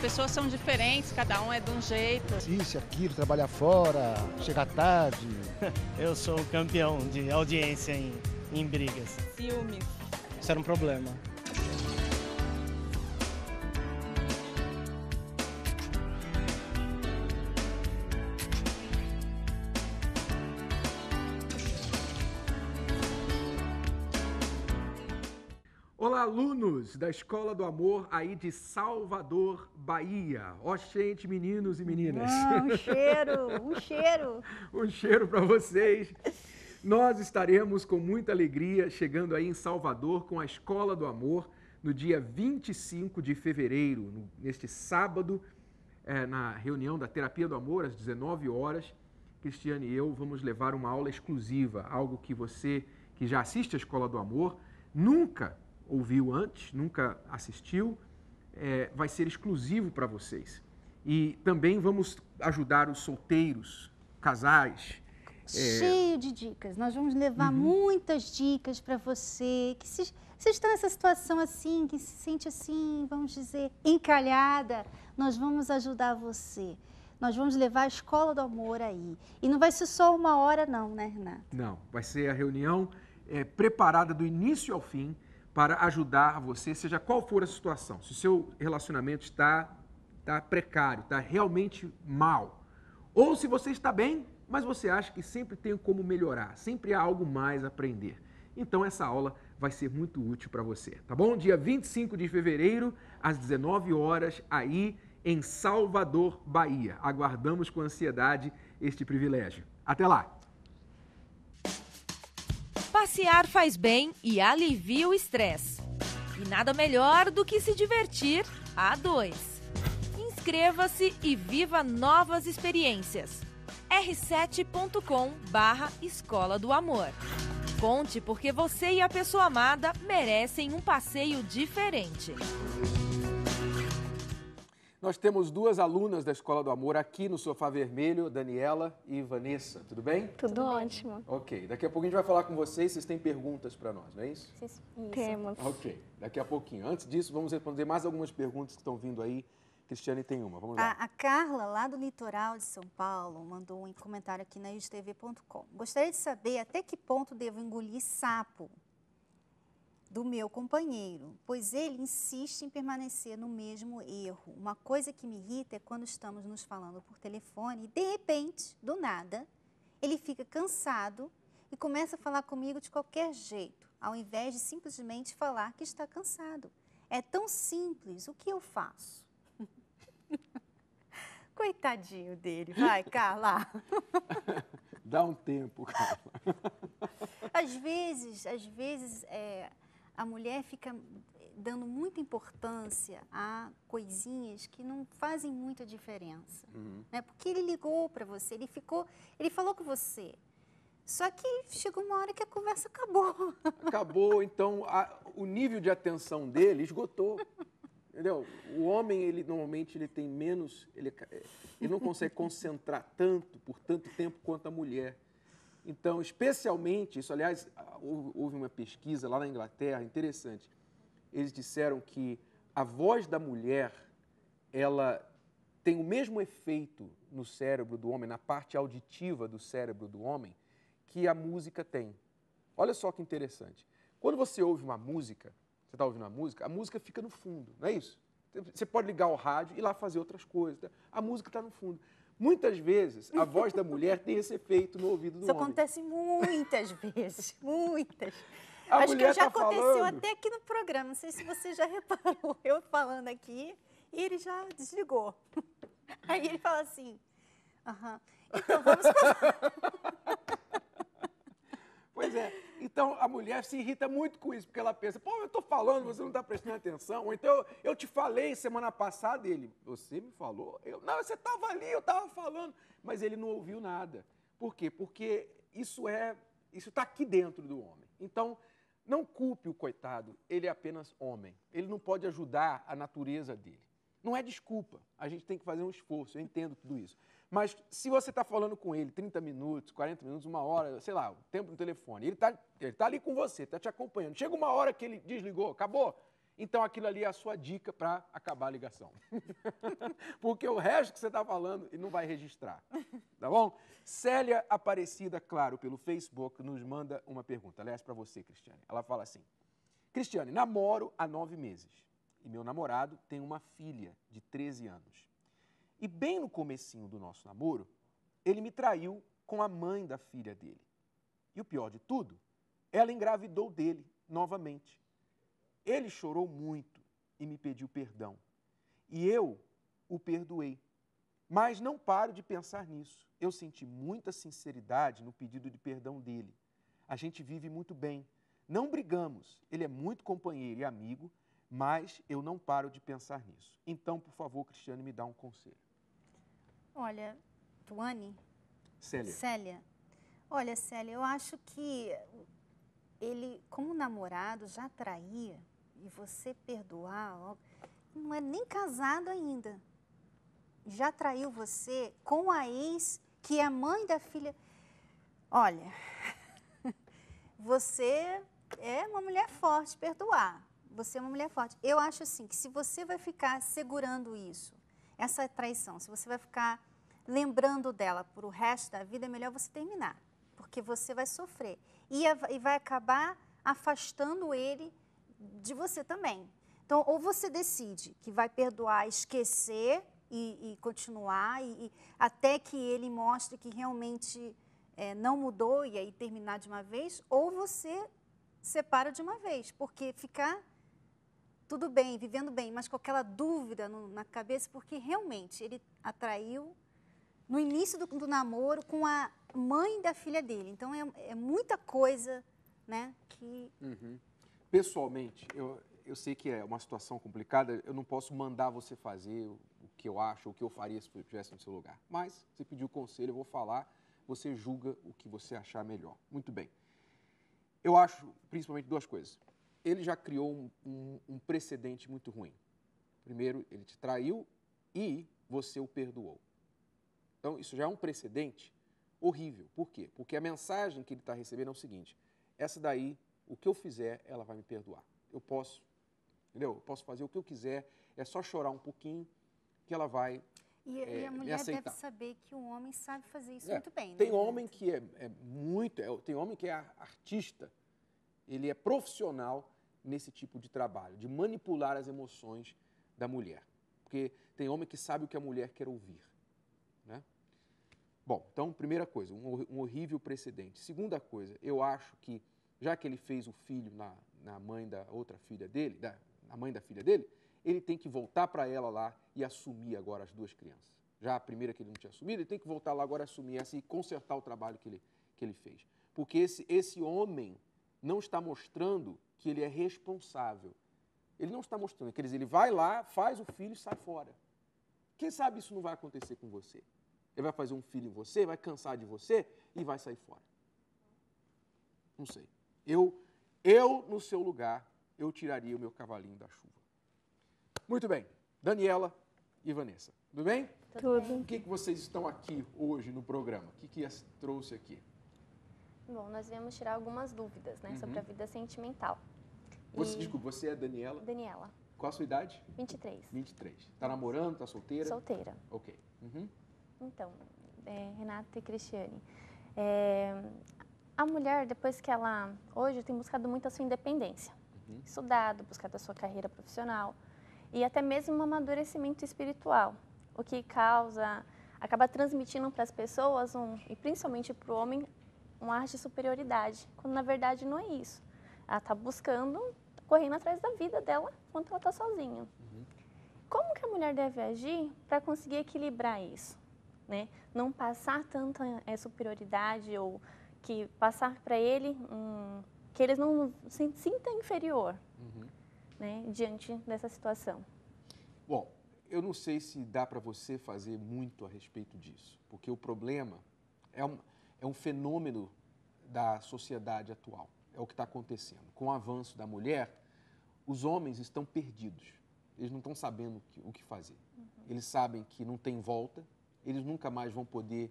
pessoas são diferentes, cada um é de um jeito. Isso, aquilo, trabalhar fora, chegar tarde. Eu sou campeão de audiência em, em brigas. Ciúmes. Isso era um problema. Olá, alunos da Escola do Amor aí de Salvador, Bahia. Ó, oh, gente, meninos e meninas. Ah, um cheiro, um cheiro. um cheiro para vocês. Nós estaremos com muita alegria chegando aí em Salvador com a Escola do Amor no dia 25 de fevereiro, no, neste sábado, é, na reunião da Terapia do Amor, às 19 horas. Cristiane e eu vamos levar uma aula exclusiva, algo que você que já assiste à Escola do Amor nunca ouviu antes, nunca assistiu, é, vai ser exclusivo para vocês. E também vamos ajudar os solteiros, casais. É, Cheio é... de dicas. Nós vamos levar uhum. muitas dicas para você que se, se está nessa situação assim, que se sente assim, vamos dizer, encalhada. Nós vamos ajudar você nós vamos levar a escola do amor aí. E não vai ser só uma hora, não, né, Renato? Não, vai ser a reunião é, preparada do início ao fim para ajudar você, seja qual for a situação. Se o seu relacionamento está, está precário, está realmente mal, ou se você está bem, mas você acha que sempre tem como melhorar, sempre há algo mais a aprender. Então essa aula vai ser muito útil para você, tá bom? Dia 25 de fevereiro, às 19 horas, aí em Salvador, Bahia. Aguardamos com ansiedade este privilégio. Até lá! Passear faz bem e alivia o estresse. E nada melhor do que se divertir a dois. Inscreva-se e viva novas experiências. r7.com Escola do Amor. Conte porque você e a pessoa amada merecem um passeio diferente. Nós temos duas alunas da Escola do Amor aqui no Sofá Vermelho, Daniela e Vanessa. Tudo bem? Tudo, Tudo ótimo. Ok. Daqui a pouco a gente vai falar com vocês. Vocês têm perguntas para nós, não é isso? isso? Temos. Ok. Daqui a pouquinho. Antes disso, vamos responder mais algumas perguntas que estão vindo aí. Cristiane tem uma. Vamos lá. A, a Carla, lá do litoral de São Paulo, mandou um comentário aqui na IGTV.com. Gostaria de saber até que ponto devo engolir sapo do meu companheiro, pois ele insiste em permanecer no mesmo erro. Uma coisa que me irrita é quando estamos nos falando por telefone e, de repente, do nada, ele fica cansado e começa a falar comigo de qualquer jeito, ao invés de simplesmente falar que está cansado. É tão simples, o que eu faço? Coitadinho dele, vai, Carla. Dá um tempo, Carla. Às vezes, às vezes, é, a mulher fica dando muita importância a coisinhas que não fazem muita diferença, uhum. né? Porque ele ligou para você, ele ficou, ele falou com você. Só que chegou uma hora que a conversa acabou. Acabou, então a, o nível de atenção dele esgotou. Entendeu? O homem, ele normalmente ele tem menos, ele, ele não consegue concentrar tanto por tanto tempo quanto a mulher. Então, especialmente, isso, aliás, houve uma pesquisa lá na Inglaterra, interessante. Eles disseram que a voz da mulher, ela tem o mesmo efeito no cérebro do homem, na parte auditiva do cérebro do homem, que a música tem. Olha só que interessante. Quando você ouve uma música, você está ouvindo uma música, a música fica no fundo, não é isso? Você pode ligar o rádio e lá fazer outras coisas. Tá? A música está no fundo. Muitas vezes a voz da mulher tem esse efeito no ouvido do Isso homem. Isso acontece muitas vezes, muitas. A Acho que já tá aconteceu falando... até aqui no programa. Não sei se você já reparou, eu falando aqui e ele já desligou. Aí ele fala assim: aham, então vamos. Pois é. Então a mulher se irrita muito com isso, porque ela pensa, pô, eu estou falando, você não está prestando atenção. Ou então eu te falei semana passada, ele, você me falou? Eu, não, você estava ali, eu estava falando. Mas ele não ouviu nada. Por quê? Porque isso é. Isso está aqui dentro do homem. Então, não culpe o coitado, ele é apenas homem. Ele não pode ajudar a natureza dele. Não é desculpa, a gente tem que fazer um esforço, eu entendo tudo isso. Mas se você está falando com ele 30 minutos, 40 minutos, uma hora, sei lá, o tempo no telefone, ele está ele tá ali com você, está te acompanhando. Chega uma hora que ele desligou, acabou. Então aquilo ali é a sua dica para acabar a ligação. Porque o resto que você está falando ele não vai registrar. Tá bom? Célia Aparecida, claro, pelo Facebook, nos manda uma pergunta. Aliás, para você, Cristiane. Ela fala assim: Cristiane, namoro há nove meses e meu namorado tem uma filha de 13 anos. E bem no comecinho do nosso namoro, ele me traiu com a mãe da filha dele. E o pior de tudo, ela engravidou dele novamente. Ele chorou muito e me pediu perdão. E eu o perdoei. Mas não paro de pensar nisso. Eu senti muita sinceridade no pedido de perdão dele. A gente vive muito bem. Não brigamos. Ele é muito companheiro e amigo, mas eu não paro de pensar nisso. Então, por favor, Cristiane, me dá um conselho. Olha, Tuane? Célia. Célia. Olha, Célia, eu acho que ele, como namorado, já traía e você perdoar, ó, não é nem casado ainda. Já traiu você com a ex, que é a mãe da filha. Olha, você é uma mulher forte, perdoar. Você é uma mulher forte. Eu acho assim que se você vai ficar segurando isso, essa é traição, se você vai ficar lembrando dela por o resto da vida, é melhor você terminar, porque você vai sofrer e, e vai acabar afastando ele de você também. Então, ou você decide que vai perdoar, esquecer e, e continuar, e, e, até que ele mostre que realmente é, não mudou e aí terminar de uma vez, ou você separa de uma vez, porque ficar tudo bem, vivendo bem, mas com aquela dúvida no, na cabeça, porque realmente ele atraiu no início do, do, namoro com a mãe da filha dele. Então é, é muita coisa, né? Que uhum. pessoalmente eu eu sei que é uma situação complicada. Eu não posso mandar você fazer o, o que eu acho, o que eu faria se eu estivesse no seu lugar. Mas você pediu conselho, eu vou falar. Você julga o que você achar melhor. Muito bem. Eu acho principalmente duas coisas ele já criou um, um, um precedente muito ruim. Primeiro, ele te traiu e você o perdoou. Então, isso já é um precedente horrível. Por quê? Porque a mensagem que ele está recebendo é o seguinte: essa daí, o que eu fizer, ela vai me perdoar. Eu posso, entendeu? Eu posso fazer o que eu quiser, é só chorar um pouquinho que ela vai. E, é, e a eh, mulher deve saber que o homem sabe fazer isso é, muito bem. Tem né? homem que é, é muito, é, tem homem que é artista ele é profissional nesse tipo de trabalho, de manipular as emoções da mulher. Porque tem homem que sabe o que a mulher quer ouvir. Né? Bom, então, primeira coisa, um, um horrível precedente. Segunda coisa, eu acho que, já que ele fez o filho na, na mãe da outra filha dele, da, na mãe da filha dele, ele tem que voltar para ela lá e assumir agora as duas crianças. Já a primeira que ele não tinha assumido, ele tem que voltar lá agora assumir essa e consertar o trabalho que ele, que ele fez. Porque esse, esse homem não está mostrando que ele é responsável. Ele não está mostrando. Quer dizer, ele vai lá, faz o filho e sai fora. Quem sabe isso não vai acontecer com você? Ele vai fazer um filho em você, vai cansar de você e vai sair fora. Não sei. Eu, eu no seu lugar, eu tiraria o meu cavalinho da chuva. Muito bem. Daniela e Vanessa. Tudo bem? Tudo. O que, que vocês estão aqui hoje no programa? O que, que as trouxe aqui? Bom, nós viemos tirar algumas dúvidas né, uhum. sobre a uhum. vida sentimental. Você, e... Desculpa, você é Daniela? Daniela. Qual a sua idade? 23. 23. Tá namorando, tá solteira? Solteira. Ok. Uhum. Então, é, Renata e Cristiane, é, a mulher, depois que ela... Hoje tem buscado muito a sua independência. Uhum. Estudado, buscado a sua carreira profissional e até mesmo um amadurecimento espiritual, o que causa... Acaba transmitindo para as pessoas, um, e principalmente para o homem, um ar de superioridade, quando na verdade não é isso. Ela está buscando, correndo atrás da vida dela quando ela está sozinha. Uhum. Como que a mulher deve agir para conseguir equilibrar isso? Né? Não passar tanta é, superioridade ou que passar para ele que eles não se sinta inferior uhum. né, diante dessa situação. Bom, eu não sei se dá para você fazer muito a respeito disso, porque o problema é um, é um fenômeno da sociedade atual. É o que está acontecendo. Com o avanço da mulher, os homens estão perdidos. Eles não estão sabendo o que fazer. Uhum. Eles sabem que não tem volta, eles nunca mais vão poder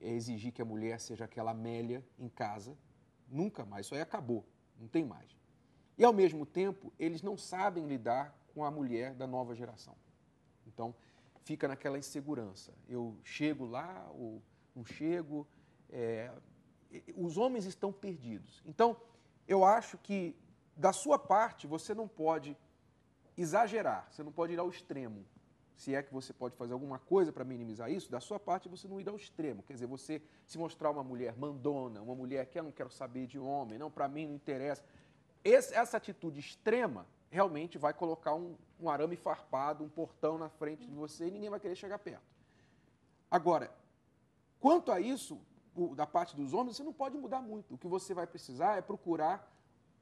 eh, exigir que a mulher seja aquela Amélia em casa. Nunca mais. Isso aí acabou. Não tem mais. E, ao mesmo tempo, eles não sabem lidar com a mulher da nova geração. Então, fica naquela insegurança. Eu chego lá ou não chego, é, os homens estão perdidos. Então, eu acho que, da sua parte, você não pode exagerar, você não pode ir ao extremo. Se é que você pode fazer alguma coisa para minimizar isso, da sua parte você não ir ao extremo. Quer dizer, você se mostrar uma mulher mandona, uma mulher que eu não quero saber de homem, não, para mim não interessa. Esse, essa atitude extrema realmente vai colocar um, um arame farpado, um portão na frente de você e ninguém vai querer chegar perto. Agora, quanto a isso, da parte dos homens, você não pode mudar muito. O que você vai precisar é procurar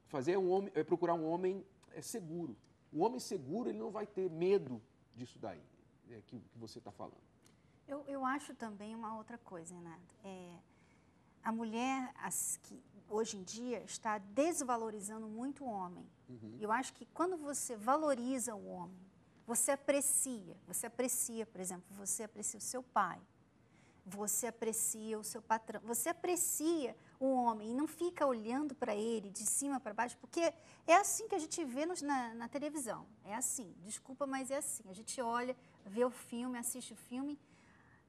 fazer um homem, é procurar um homem é, seguro. O homem seguro ele não vai ter medo disso daí é, que, que você está falando. Eu, eu acho também uma outra coisa, Renato. Né? É, a mulher as, que hoje em dia está desvalorizando muito o homem. Uhum. Eu acho que quando você valoriza o homem, você aprecia, você aprecia, por exemplo, você aprecia o seu pai, você aprecia o seu patrão, você aprecia o homem e não fica olhando para ele de cima para baixo, porque é assim que a gente vê nos, na, na televisão. É assim, desculpa, mas é assim. A gente olha, vê o filme, assiste o filme.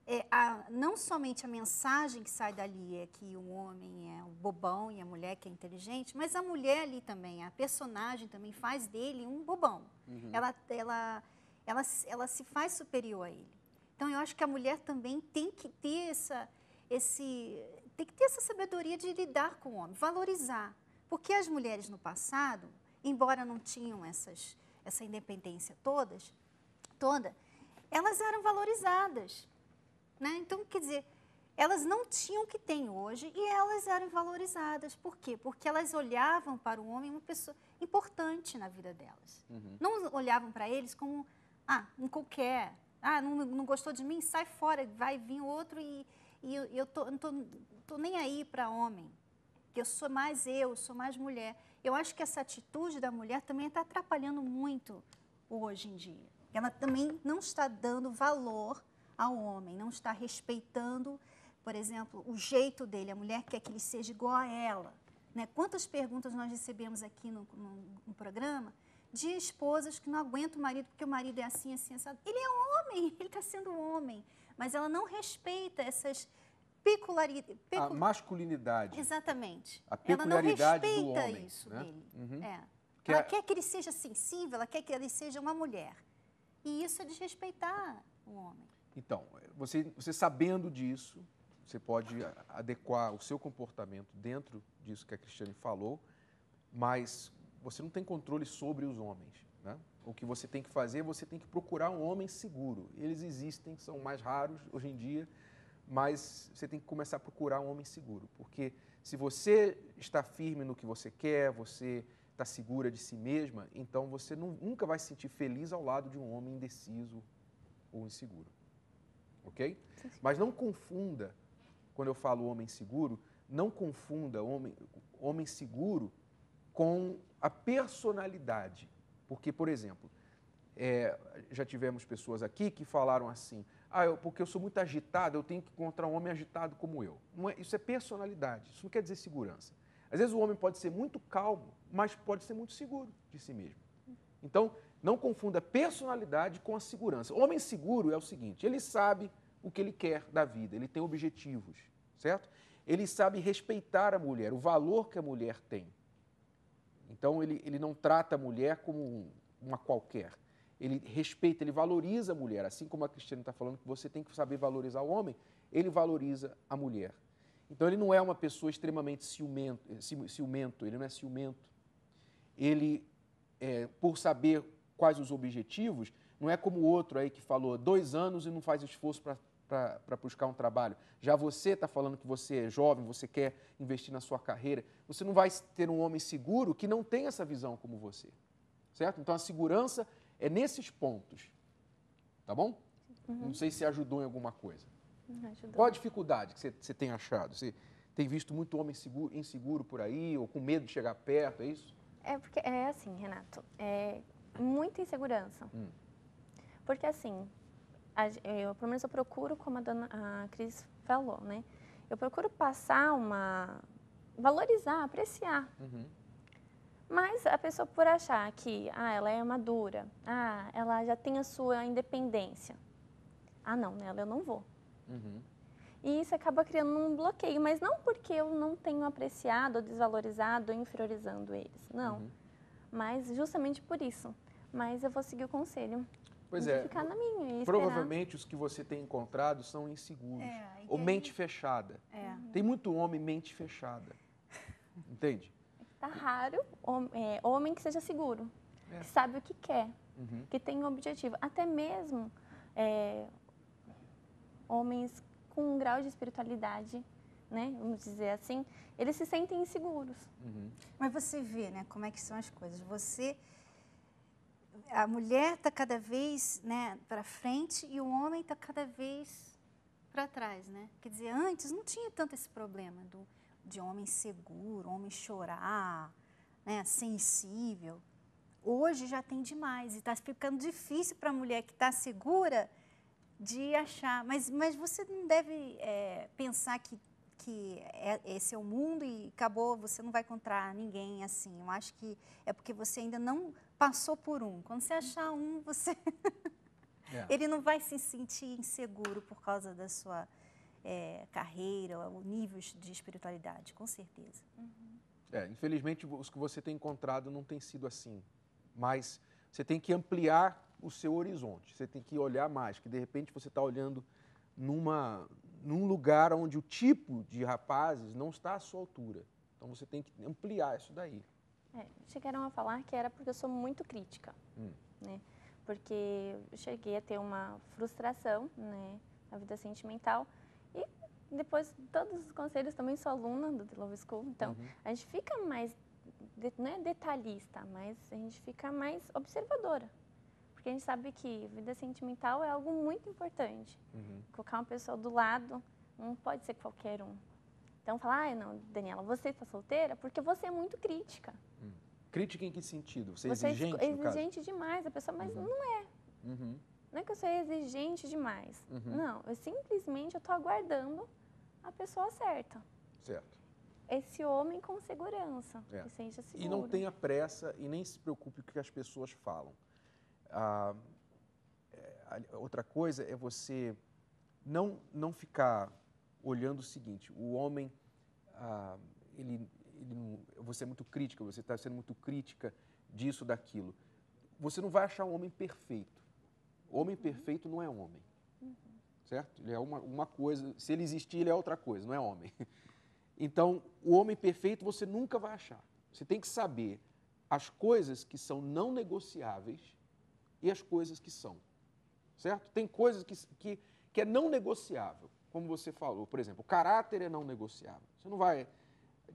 É, a, não somente a mensagem que sai dali é que o homem é um bobão e a mulher que é inteligente, mas a mulher ali também, a personagem também faz dele um bobão. Uhum. Ela, ela, ela, ela se faz superior a ele. Então eu acho que a mulher também tem que ter essa, esse, tem que ter essa sabedoria de lidar com o homem, valorizar, porque as mulheres no passado, embora não tinham essas, essa independência todas, toda, elas eram valorizadas, né? Então quer dizer elas não tinham o que tem hoje e elas eram valorizadas. Por quê? Porque elas olhavam para o homem uma pessoa importante na vida delas. Uhum. Não olhavam para eles como ah, um qualquer, ah, não, não gostou de mim? Sai fora, vai vir outro e, e eu, eu tô, não tô, tô nem aí para homem. Que eu sou mais eu, sou mais mulher. Eu acho que essa atitude da mulher também está atrapalhando muito hoje em dia. Ela também não está dando valor ao homem, não está respeitando, por exemplo, o jeito dele. A mulher quer que ele seja igual a ela. Né? Quantas perguntas nós recebemos aqui no, no, no programa de esposas que não aguentam o marido porque o marido é assim, assim, assim. Ele é homem, ele está sendo homem, mas ela não respeita essas peculiaridades. Pecul... A masculinidade. Exatamente. A peculiaridade ela não respeita do homem, né? isso né? dele. Uhum. É. Que ela é... quer que ele seja sensível, ela quer que ele seja uma mulher. E isso é desrespeitar o homem. Então, você, você sabendo disso, você pode adequar o seu comportamento dentro disso que a Cristiane falou, mas você não tem controle sobre os homens. Né? O que você tem que fazer, você tem que procurar um homem seguro. Eles existem, são mais raros hoje em dia, mas você tem que começar a procurar um homem seguro, porque se você está firme no que você quer, você está segura de si mesma, então você nunca vai se sentir feliz ao lado de um homem indeciso ou inseguro. Ok? Sim, sim. Mas não confunda, quando eu falo homem seguro, não confunda homem, homem seguro com a personalidade. Porque, por exemplo, é, já tivemos pessoas aqui que falaram assim: ah, eu, porque eu sou muito agitado, eu tenho que encontrar um homem agitado como eu. É, isso é personalidade, isso não quer dizer segurança. Às vezes o homem pode ser muito calmo, mas pode ser muito seguro de si mesmo. Então, não confunda personalidade com a segurança. O homem seguro é o seguinte: ele sabe o que ele quer da vida, ele tem objetivos, certo? Ele sabe respeitar a mulher, o valor que a mulher tem. Então, ele, ele não trata a mulher como uma qualquer. Ele respeita, ele valoriza a mulher. Assim como a Cristina está falando que você tem que saber valorizar o homem, ele valoriza a mulher. Então, ele não é uma pessoa extremamente ciumento, eh, ciumento ele não é ciumento. Ele, é, por saber quais os objetivos, não é como o outro aí que falou dois anos e não faz esforço para para buscar um trabalho. Já você está falando que você é jovem, você quer investir na sua carreira. Você não vai ter um homem seguro que não tem essa visão como você. Certo? Então a segurança é nesses pontos. Tá bom? Uhum. Não sei se ajudou em alguma coisa. Ajudou. Qual a dificuldade que você, você tem achado? Você tem visto muito homem seguro, inseguro por aí, ou com medo de chegar perto, é isso? É porque é assim, Renato. É muita insegurança. Hum. Porque assim, eu, pelo menos eu procuro, como a, dona, a Cris falou, né? Eu procuro passar uma. valorizar, apreciar. Uhum. Mas a pessoa, por achar que ah, ela é madura, ah, ela já tem a sua independência. Ah, não, nela né? eu não vou. Uhum. E isso acaba criando um bloqueio, mas não porque eu não tenho apreciado, ou desvalorizado, ou inferiorizando eles. Não. Uhum. Mas justamente por isso. Mas eu vou seguir o conselho. Pois é. ficar na minha. provavelmente os que você tem encontrado são inseguros. É, ou mente fechada. É. Uhum. Tem muito homem mente fechada. Entende? Tá raro é, homem, que seja seguro, é. que sabe o que quer, uhum. que tem um objetivo. Até mesmo é, homens com um grau de espiritualidade né? Vamos dizer assim, eles se sentem inseguros. Uhum. Mas você vê, né, como é que são as coisas. Você a mulher está cada vez né, para frente e o homem está cada vez para trás, né? Quer dizer, antes não tinha tanto esse problema do, de homem seguro, homem chorar, né, sensível. Hoje já tem demais e está ficando difícil para a mulher que está segura de achar. Mas, mas você não deve é, pensar que, que é, esse é o mundo e acabou, você não vai encontrar ninguém assim. Eu acho que é porque você ainda não passou por um. Quando você achar um, você. É. Ele não vai se sentir inseguro por causa da sua é, carreira, o nível de espiritualidade, com certeza. Uhum. É, infelizmente, os que você tem encontrado não tem sido assim. Mas você tem que ampliar o seu horizonte, você tem que olhar mais, que de repente você está olhando numa, num lugar onde o tipo de rapazes não está à sua altura. Então você tem que ampliar isso daí. É, chegaram a falar que era porque eu sou muito crítica, hum. né? Porque eu cheguei a ter uma frustração, né, na vida sentimental e depois todos os conselhos também sou aluna do The Love School, então uhum. a gente fica mais de, não é detalhista, mas a gente fica mais observadora. Porque a gente sabe que vida sentimental é algo muito importante. Uhum. Colocar uma pessoa do lado não pode ser qualquer um. Então, falar, ah, não, Daniela, você está solteira porque você é muito crítica. Crítica em que sentido? Você é, é exigente? É exigente demais, a pessoa, mas uhum. não é. Uhum. Não é que eu sou exigente demais. Uhum. Não, eu simplesmente eu aguardando a pessoa certa. Certo. Esse homem com segurança, é. que seja seguro. E não tenha pressa e nem se preocupe com o que as pessoas falam. Ah, é, outra coisa é você não, não ficar olhando o seguinte, o homem, ah, ele você é muito crítica, você está sendo muito crítica disso, daquilo. Você não vai achar um homem perfeito. Homem uhum. perfeito não é homem. Uhum. Certo? Ele é uma, uma coisa, se ele existir, ele é outra coisa, não é homem. Então, o homem perfeito você nunca vai achar. Você tem que saber as coisas que são não negociáveis e as coisas que são. Certo? Tem coisas que, que, que é não negociável, como você falou. Por exemplo, o caráter é não negociável. Você não vai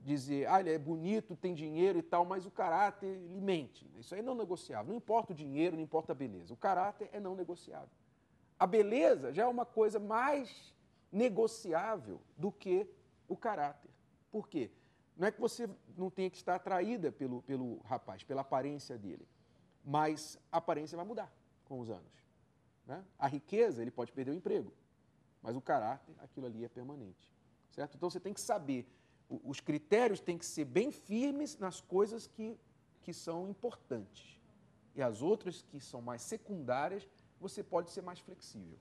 dizer, ah, ele é bonito, tem dinheiro e tal, mas o caráter, ele mente. Isso aí é não negociável. Não importa o dinheiro, não importa a beleza. O caráter é não negociável. A beleza já é uma coisa mais negociável do que o caráter. Por quê? Não é que você não tenha que estar atraída pelo, pelo rapaz, pela aparência dele, mas a aparência vai mudar com os anos. Né? A riqueza, ele pode perder o emprego, mas o caráter, aquilo ali é permanente. Certo? Então você tem que saber os critérios têm que ser bem firmes nas coisas que, que são importantes. E as outras que são mais secundárias, você pode ser mais flexível.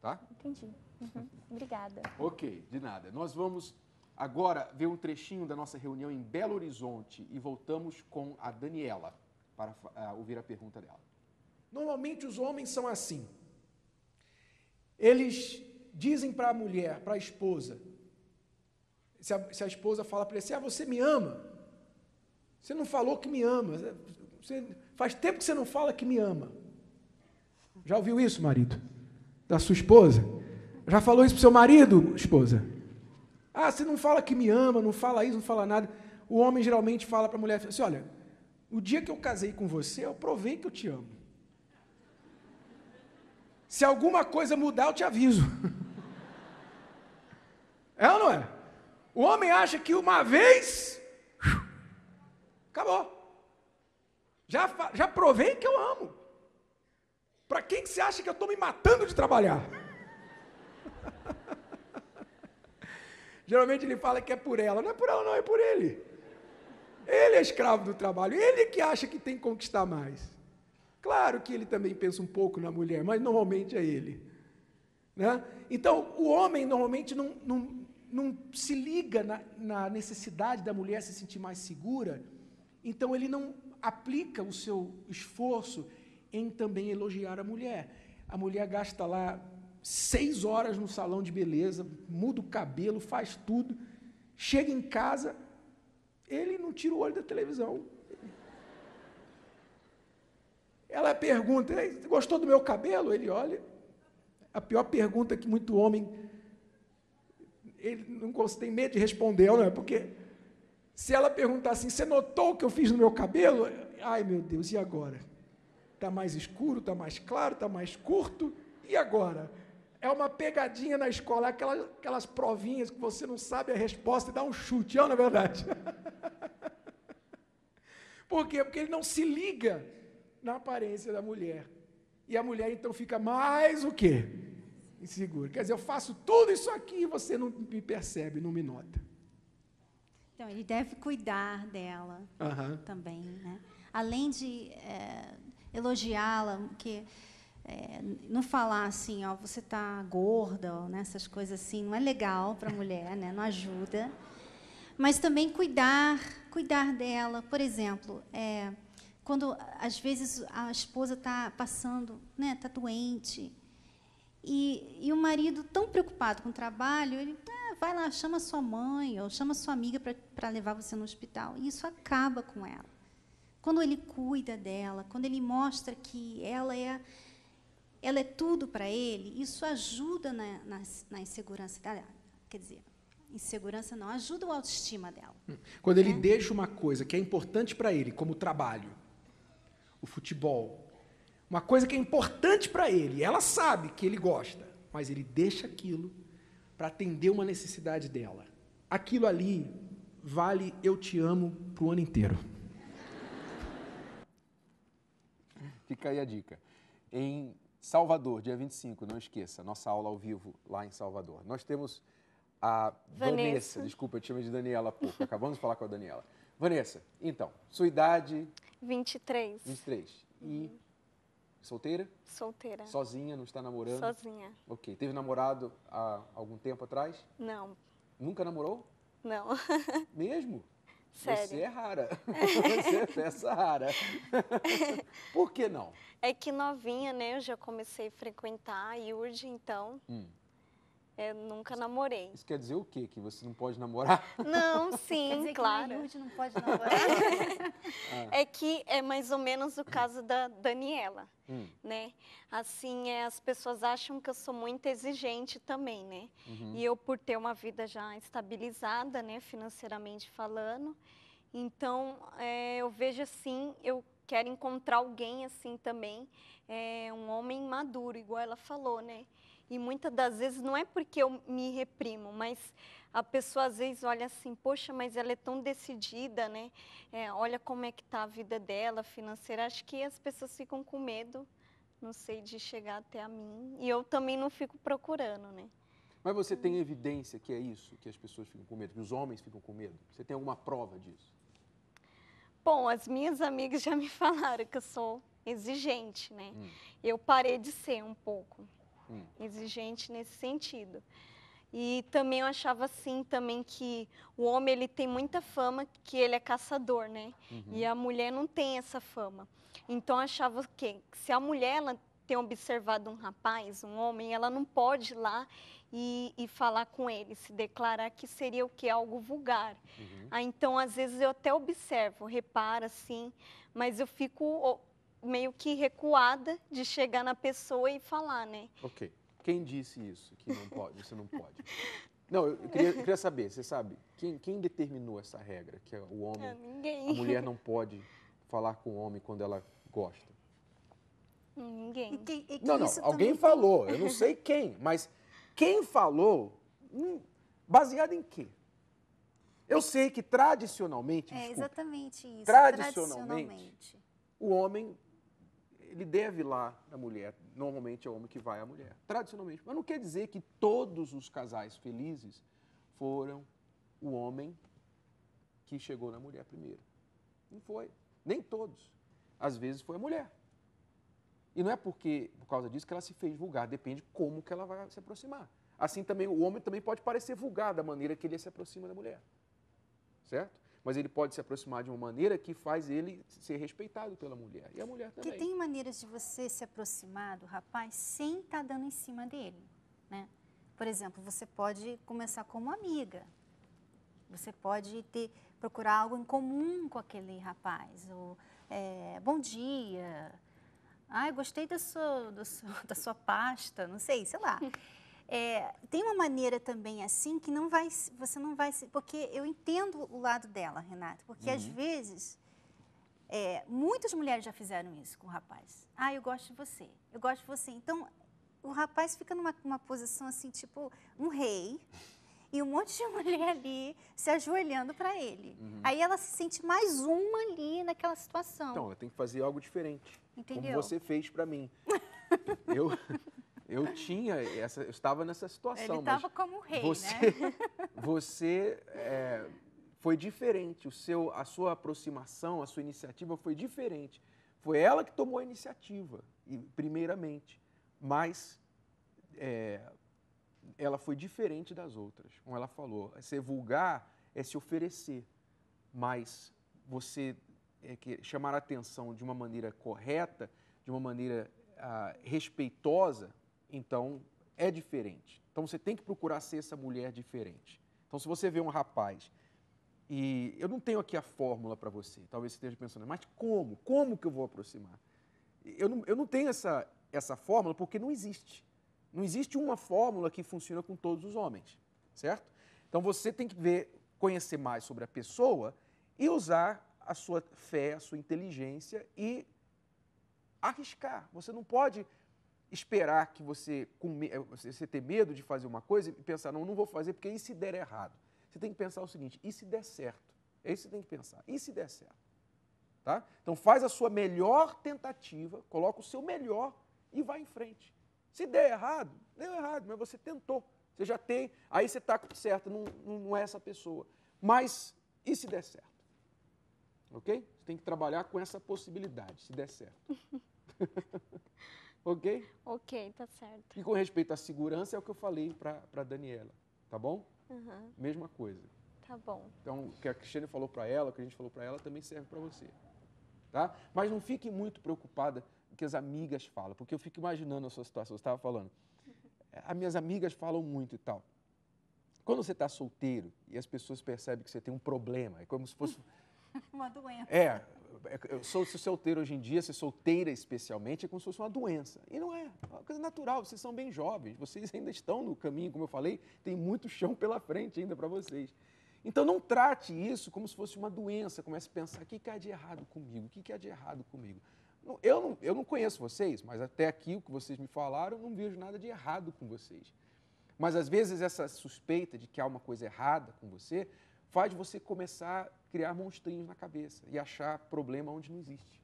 Tá? Entendi. Uhum. Obrigada. ok, de nada. Nós vamos agora ver um trechinho da nossa reunião em Belo Horizonte e voltamos com a Daniela para uh, ouvir a pergunta dela. Normalmente os homens são assim. Eles dizem para a mulher, para a esposa, se a, se a esposa fala para ele assim: Ah, você me ama. Você não falou que me ama. Você, faz tempo que você não fala que me ama. Já ouviu isso, marido? Da sua esposa? Já falou isso para seu marido, esposa? Ah, você não fala que me ama, não fala isso, não fala nada. O homem geralmente fala para a mulher assim: Olha, o dia que eu casei com você, eu provei que eu te amo. Se alguma coisa mudar, eu te aviso. É ou não é? O homem acha que uma vez, acabou. Já, já provei que eu amo. Para quem que você acha que eu estou me matando de trabalhar? Geralmente ele fala que é por ela. Não é por ela, não, é por ele. Ele é escravo do trabalho, ele que acha que tem que conquistar mais. Claro que ele também pensa um pouco na mulher, mas normalmente é ele. Né? Então, o homem normalmente não, não, não se liga na, na necessidade da mulher se sentir mais segura, então ele não aplica o seu esforço em também elogiar a mulher. A mulher gasta lá seis horas no salão de beleza, muda o cabelo, faz tudo, chega em casa, ele não tira o olho da televisão. Ela pergunta: gostou do meu cabelo? Ele olha. A pior pergunta que muito homem ele não tem medo de responder, não é? Porque se ela perguntar assim, você notou o que eu fiz no meu cabelo? Ai, meu Deus, e agora? Está mais escuro, está mais claro, está mais curto, e agora? É uma pegadinha na escola, é aquelas, aquelas provinhas que você não sabe a resposta e dá um chute, não é verdade? Por quê? Porque ele não se liga na aparência da mulher. E a mulher então fica mais o quê? inseguro. Quer dizer, eu faço tudo isso aqui e você não me percebe, não me nota. Então, ele deve cuidar dela também, né? Além de é, elogiá-la, porque é, não falar assim, ó, você está gorda, né? essas coisas assim, não é legal para a mulher, né? Não ajuda. Mas também cuidar, cuidar dela. Por exemplo, é, quando às vezes a esposa está passando, né? Tá doente e, e o marido, tão preocupado com o trabalho, ele ah, vai lá, chama sua mãe ou chama sua amiga para levar você no hospital. E isso acaba com ela. Quando ele cuida dela, quando ele mostra que ela é, ela é tudo para ele, isso ajuda na, na, na insegurança dela. Quer dizer, insegurança não, ajuda a autoestima dela. Hum. Quando ele né? deixa uma coisa que é importante para ele, como o trabalho, o futebol, uma coisa que é importante para ele. Ela sabe que ele gosta, mas ele deixa aquilo para atender uma necessidade dela. Aquilo ali vale eu te amo pro ano inteiro. Fica aí a dica. Em Salvador, dia 25, não esqueça, nossa aula ao vivo lá em Salvador. Nós temos a Vanessa, Vanessa desculpa, eu te chamo de Daniela há pouco, acabamos de falar com a Daniela. Vanessa, então, sua idade? 23. 23. E uhum Solteira? Solteira. Sozinha, não está namorando? Sozinha. Ok. Teve namorado há algum tempo atrás? Não. Nunca namorou? Não. Mesmo? Sério? Você é rara. Você é peça rara. Por que não? É que novinha, né? Eu já comecei a frequentar a Yurd, então. Hum. Eu nunca namorei. Isso quer dizer o quê? Que você não pode namorar? Não, sim, quer dizer claro. Que não pode namorar. Ah. É que é mais ou menos o caso da Daniela, hum. né? Assim, é, as pessoas acham que eu sou muito exigente também, né? Uhum. E eu por ter uma vida já estabilizada, né, financeiramente falando, então é, eu vejo assim, eu quero encontrar alguém assim também, é, um homem maduro, igual ela falou, né? E muitas das vezes não é porque eu me reprimo, mas a pessoa às vezes olha assim, poxa, mas ela é tão decidida, né? É, olha como é que tá a vida dela financeira. Acho que as pessoas ficam com medo, não sei, de chegar até a mim. E eu também não fico procurando, né? Mas você tem uhum. evidência que é isso, que as pessoas ficam com medo, que os homens ficam com medo? Você tem alguma prova disso? Bom, as minhas amigas já me falaram que eu sou exigente, né? Hum. Eu parei de ser um pouco hum. exigente nesse sentido. E também eu achava assim também que o homem ele tem muita fama que ele é caçador, né? Uhum. E a mulher não tem essa fama. Então eu achava que se a mulher ela tem observado um rapaz, um homem, ela não pode ir lá e, e falar com ele, se declarar que seria o que algo vulgar. Uhum. Ah, então às vezes eu até observo, reparo assim, mas eu fico meio que recuada de chegar na pessoa e falar, né? Ok. Quem disse isso? Que não pode, Você não pode. Não, eu queria, eu queria saber, você sabe, quem, quem, determinou essa regra? Que o homem. É, ninguém. A mulher não pode falar com o homem quando ela gosta. Hum, ninguém. E que, e que não, não, alguém também... falou, eu não sei quem, mas quem falou, hum, baseado em quê? Eu sei que tradicionalmente. É desculpa, exatamente isso. Tradicionalmente, tradicionalmente, o homem ele deve lá à mulher. Normalmente é o homem que vai à mulher, tradicionalmente. Mas não quer dizer que todos os casais felizes foram o homem que chegou na mulher primeiro. Não foi. Nem todos. Às vezes foi a mulher. E não é porque, por causa disso, que ela se fez vulgar. Depende como que ela vai se aproximar. Assim também, o homem também pode parecer vulgar da maneira que ele se aproxima da mulher. Certo? mas ele pode se aproximar de uma maneira que faz ele ser respeitado pela mulher. E a mulher também. Que tem maneiras de você se aproximar do rapaz sem estar tá dando em cima dele, né? Por exemplo, você pode começar como amiga. Você pode ter procurar algo em comum com aquele rapaz, ou é, bom dia, ai, gostei da sua, da sua, da sua pasta, não sei, sei lá. É, tem uma maneira também assim que não vai, você não vai, porque eu entendo o lado dela, Renata, porque uhum. às vezes é, muitas mulheres já fizeram isso com o rapaz. Ah, eu gosto de você, eu gosto de você. Então o rapaz fica numa posição assim, tipo um rei, e um monte de mulher ali se ajoelhando para ele. Uhum. Aí ela se sente mais uma ali naquela situação. Então, ela tem que fazer algo diferente. Entendeu? Como você fez para mim. eu eu tinha essa, eu estava nessa situação. Ele estava como rei, né? você, né? Você é, foi diferente. O seu, a sua aproximação, a sua iniciativa foi diferente. Foi ela que tomou a iniciativa, primeiramente, mas é, ela foi diferente das outras. Como ela falou, ser vulgar é se oferecer, mas você é que chamar a atenção de uma maneira correta, de uma maneira ah, respeitosa, então é diferente. Então você tem que procurar ser essa mulher diferente. Então se você vê um rapaz e eu não tenho aqui a fórmula para você, talvez você esteja pensando, mas como? Como que eu vou aproximar? Eu não, eu não tenho essa, essa fórmula porque não existe. Não existe uma fórmula que funciona com todos os homens, certo? Então você tem que ver, conhecer mais sobre a pessoa e usar a sua fé, a sua inteligência e arriscar. Você não pode esperar que eh, você, você ter medo de fazer uma coisa e pensar, não, não vou fazer porque e se der errado? Você tem que pensar o seguinte, e se der certo? É isso que você tem que pensar, e se der certo? Tá? Então faz a sua melhor tentativa, coloca o seu melhor e vai em frente. Se der errado, deu errado, mas você tentou. Você já tem, aí você está certo, não, não é essa pessoa. Mas e se der certo? Ok? Você tem que trabalhar com essa possibilidade, se der certo. Ok? Ok, tá certo. E com respeito à segurança, é o que eu falei para a Daniela, tá bom? Uhum. Mesma coisa. Tá bom. Então, o que a Cristiane falou para ela, o que a gente falou para ela, também serve para você. Tá? Mas não fique muito preocupada com o que as amigas falam, porque eu fico imaginando a sua situação. Você estava falando, é, as minhas amigas falam muito e tal. Quando você está solteiro e as pessoas percebem que você tem um problema, é como se fosse... Uma doença. É, é, é, eu sou é solteiro hoje em dia, se solteira especialmente, é como se fosse uma doença. E não é. É uma coisa natural. Vocês são bem jovens, vocês ainda estão no caminho, como eu falei, tem muito chão pela frente ainda para vocês. Então não trate isso como se fosse uma doença. Comece a pensar: o que, que há de errado comigo? O que, que há de errado comigo? Eu não, eu não conheço vocês, mas até aqui o que vocês me falaram, não vejo nada de errado com vocês. Mas às vezes essa suspeita de que há uma coisa errada com você faz você começar a criar monstrinhos na cabeça e achar problema onde não existe.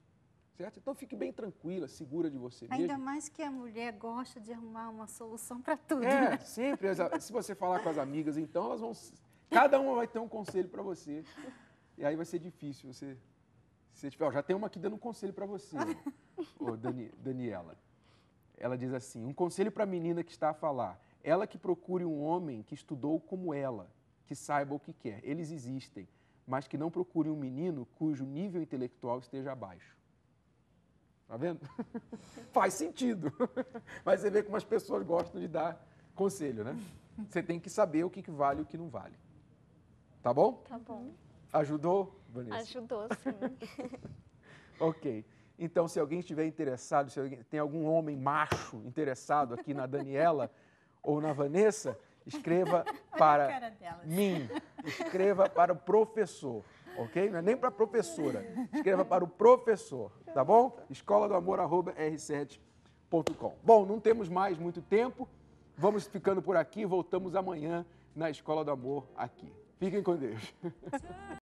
Certo? Então fique bem tranquila, segura de você Ainda mesmo. Ainda mais que a mulher gosta de arrumar uma solução para tudo. É, né? sempre. Se você falar com as amigas, então elas vão. Cada uma vai ter um conselho para você. E aí vai ser difícil você. ó, já tem uma aqui dando um conselho para você, Dani, Daniela. Ela diz assim: um conselho para a menina que está a falar. Ela que procure um homem que estudou como ela, que saiba o que quer. Eles existem, mas que não procure um menino cujo nível intelectual esteja abaixo. Tá vendo? Faz sentido. Mas você vê como as pessoas gostam de dar conselho, né? Você tem que saber o que, que vale e o que não vale. Tá bom? Tá bom. Ajudou, Vanessa? Ajudou, sim. ok. Então, se alguém estiver interessado, se alguém, tem algum homem macho interessado aqui na Daniela ou na Vanessa, Escreva para mim. Escreva para o professor, ok? Não é nem para a professora. Escreva para o professor, tá bom? Escola do Amor, arroba r7.com. Bom, não temos mais muito tempo. Vamos ficando por aqui. Voltamos amanhã na Escola do Amor aqui. Fiquem com Deus.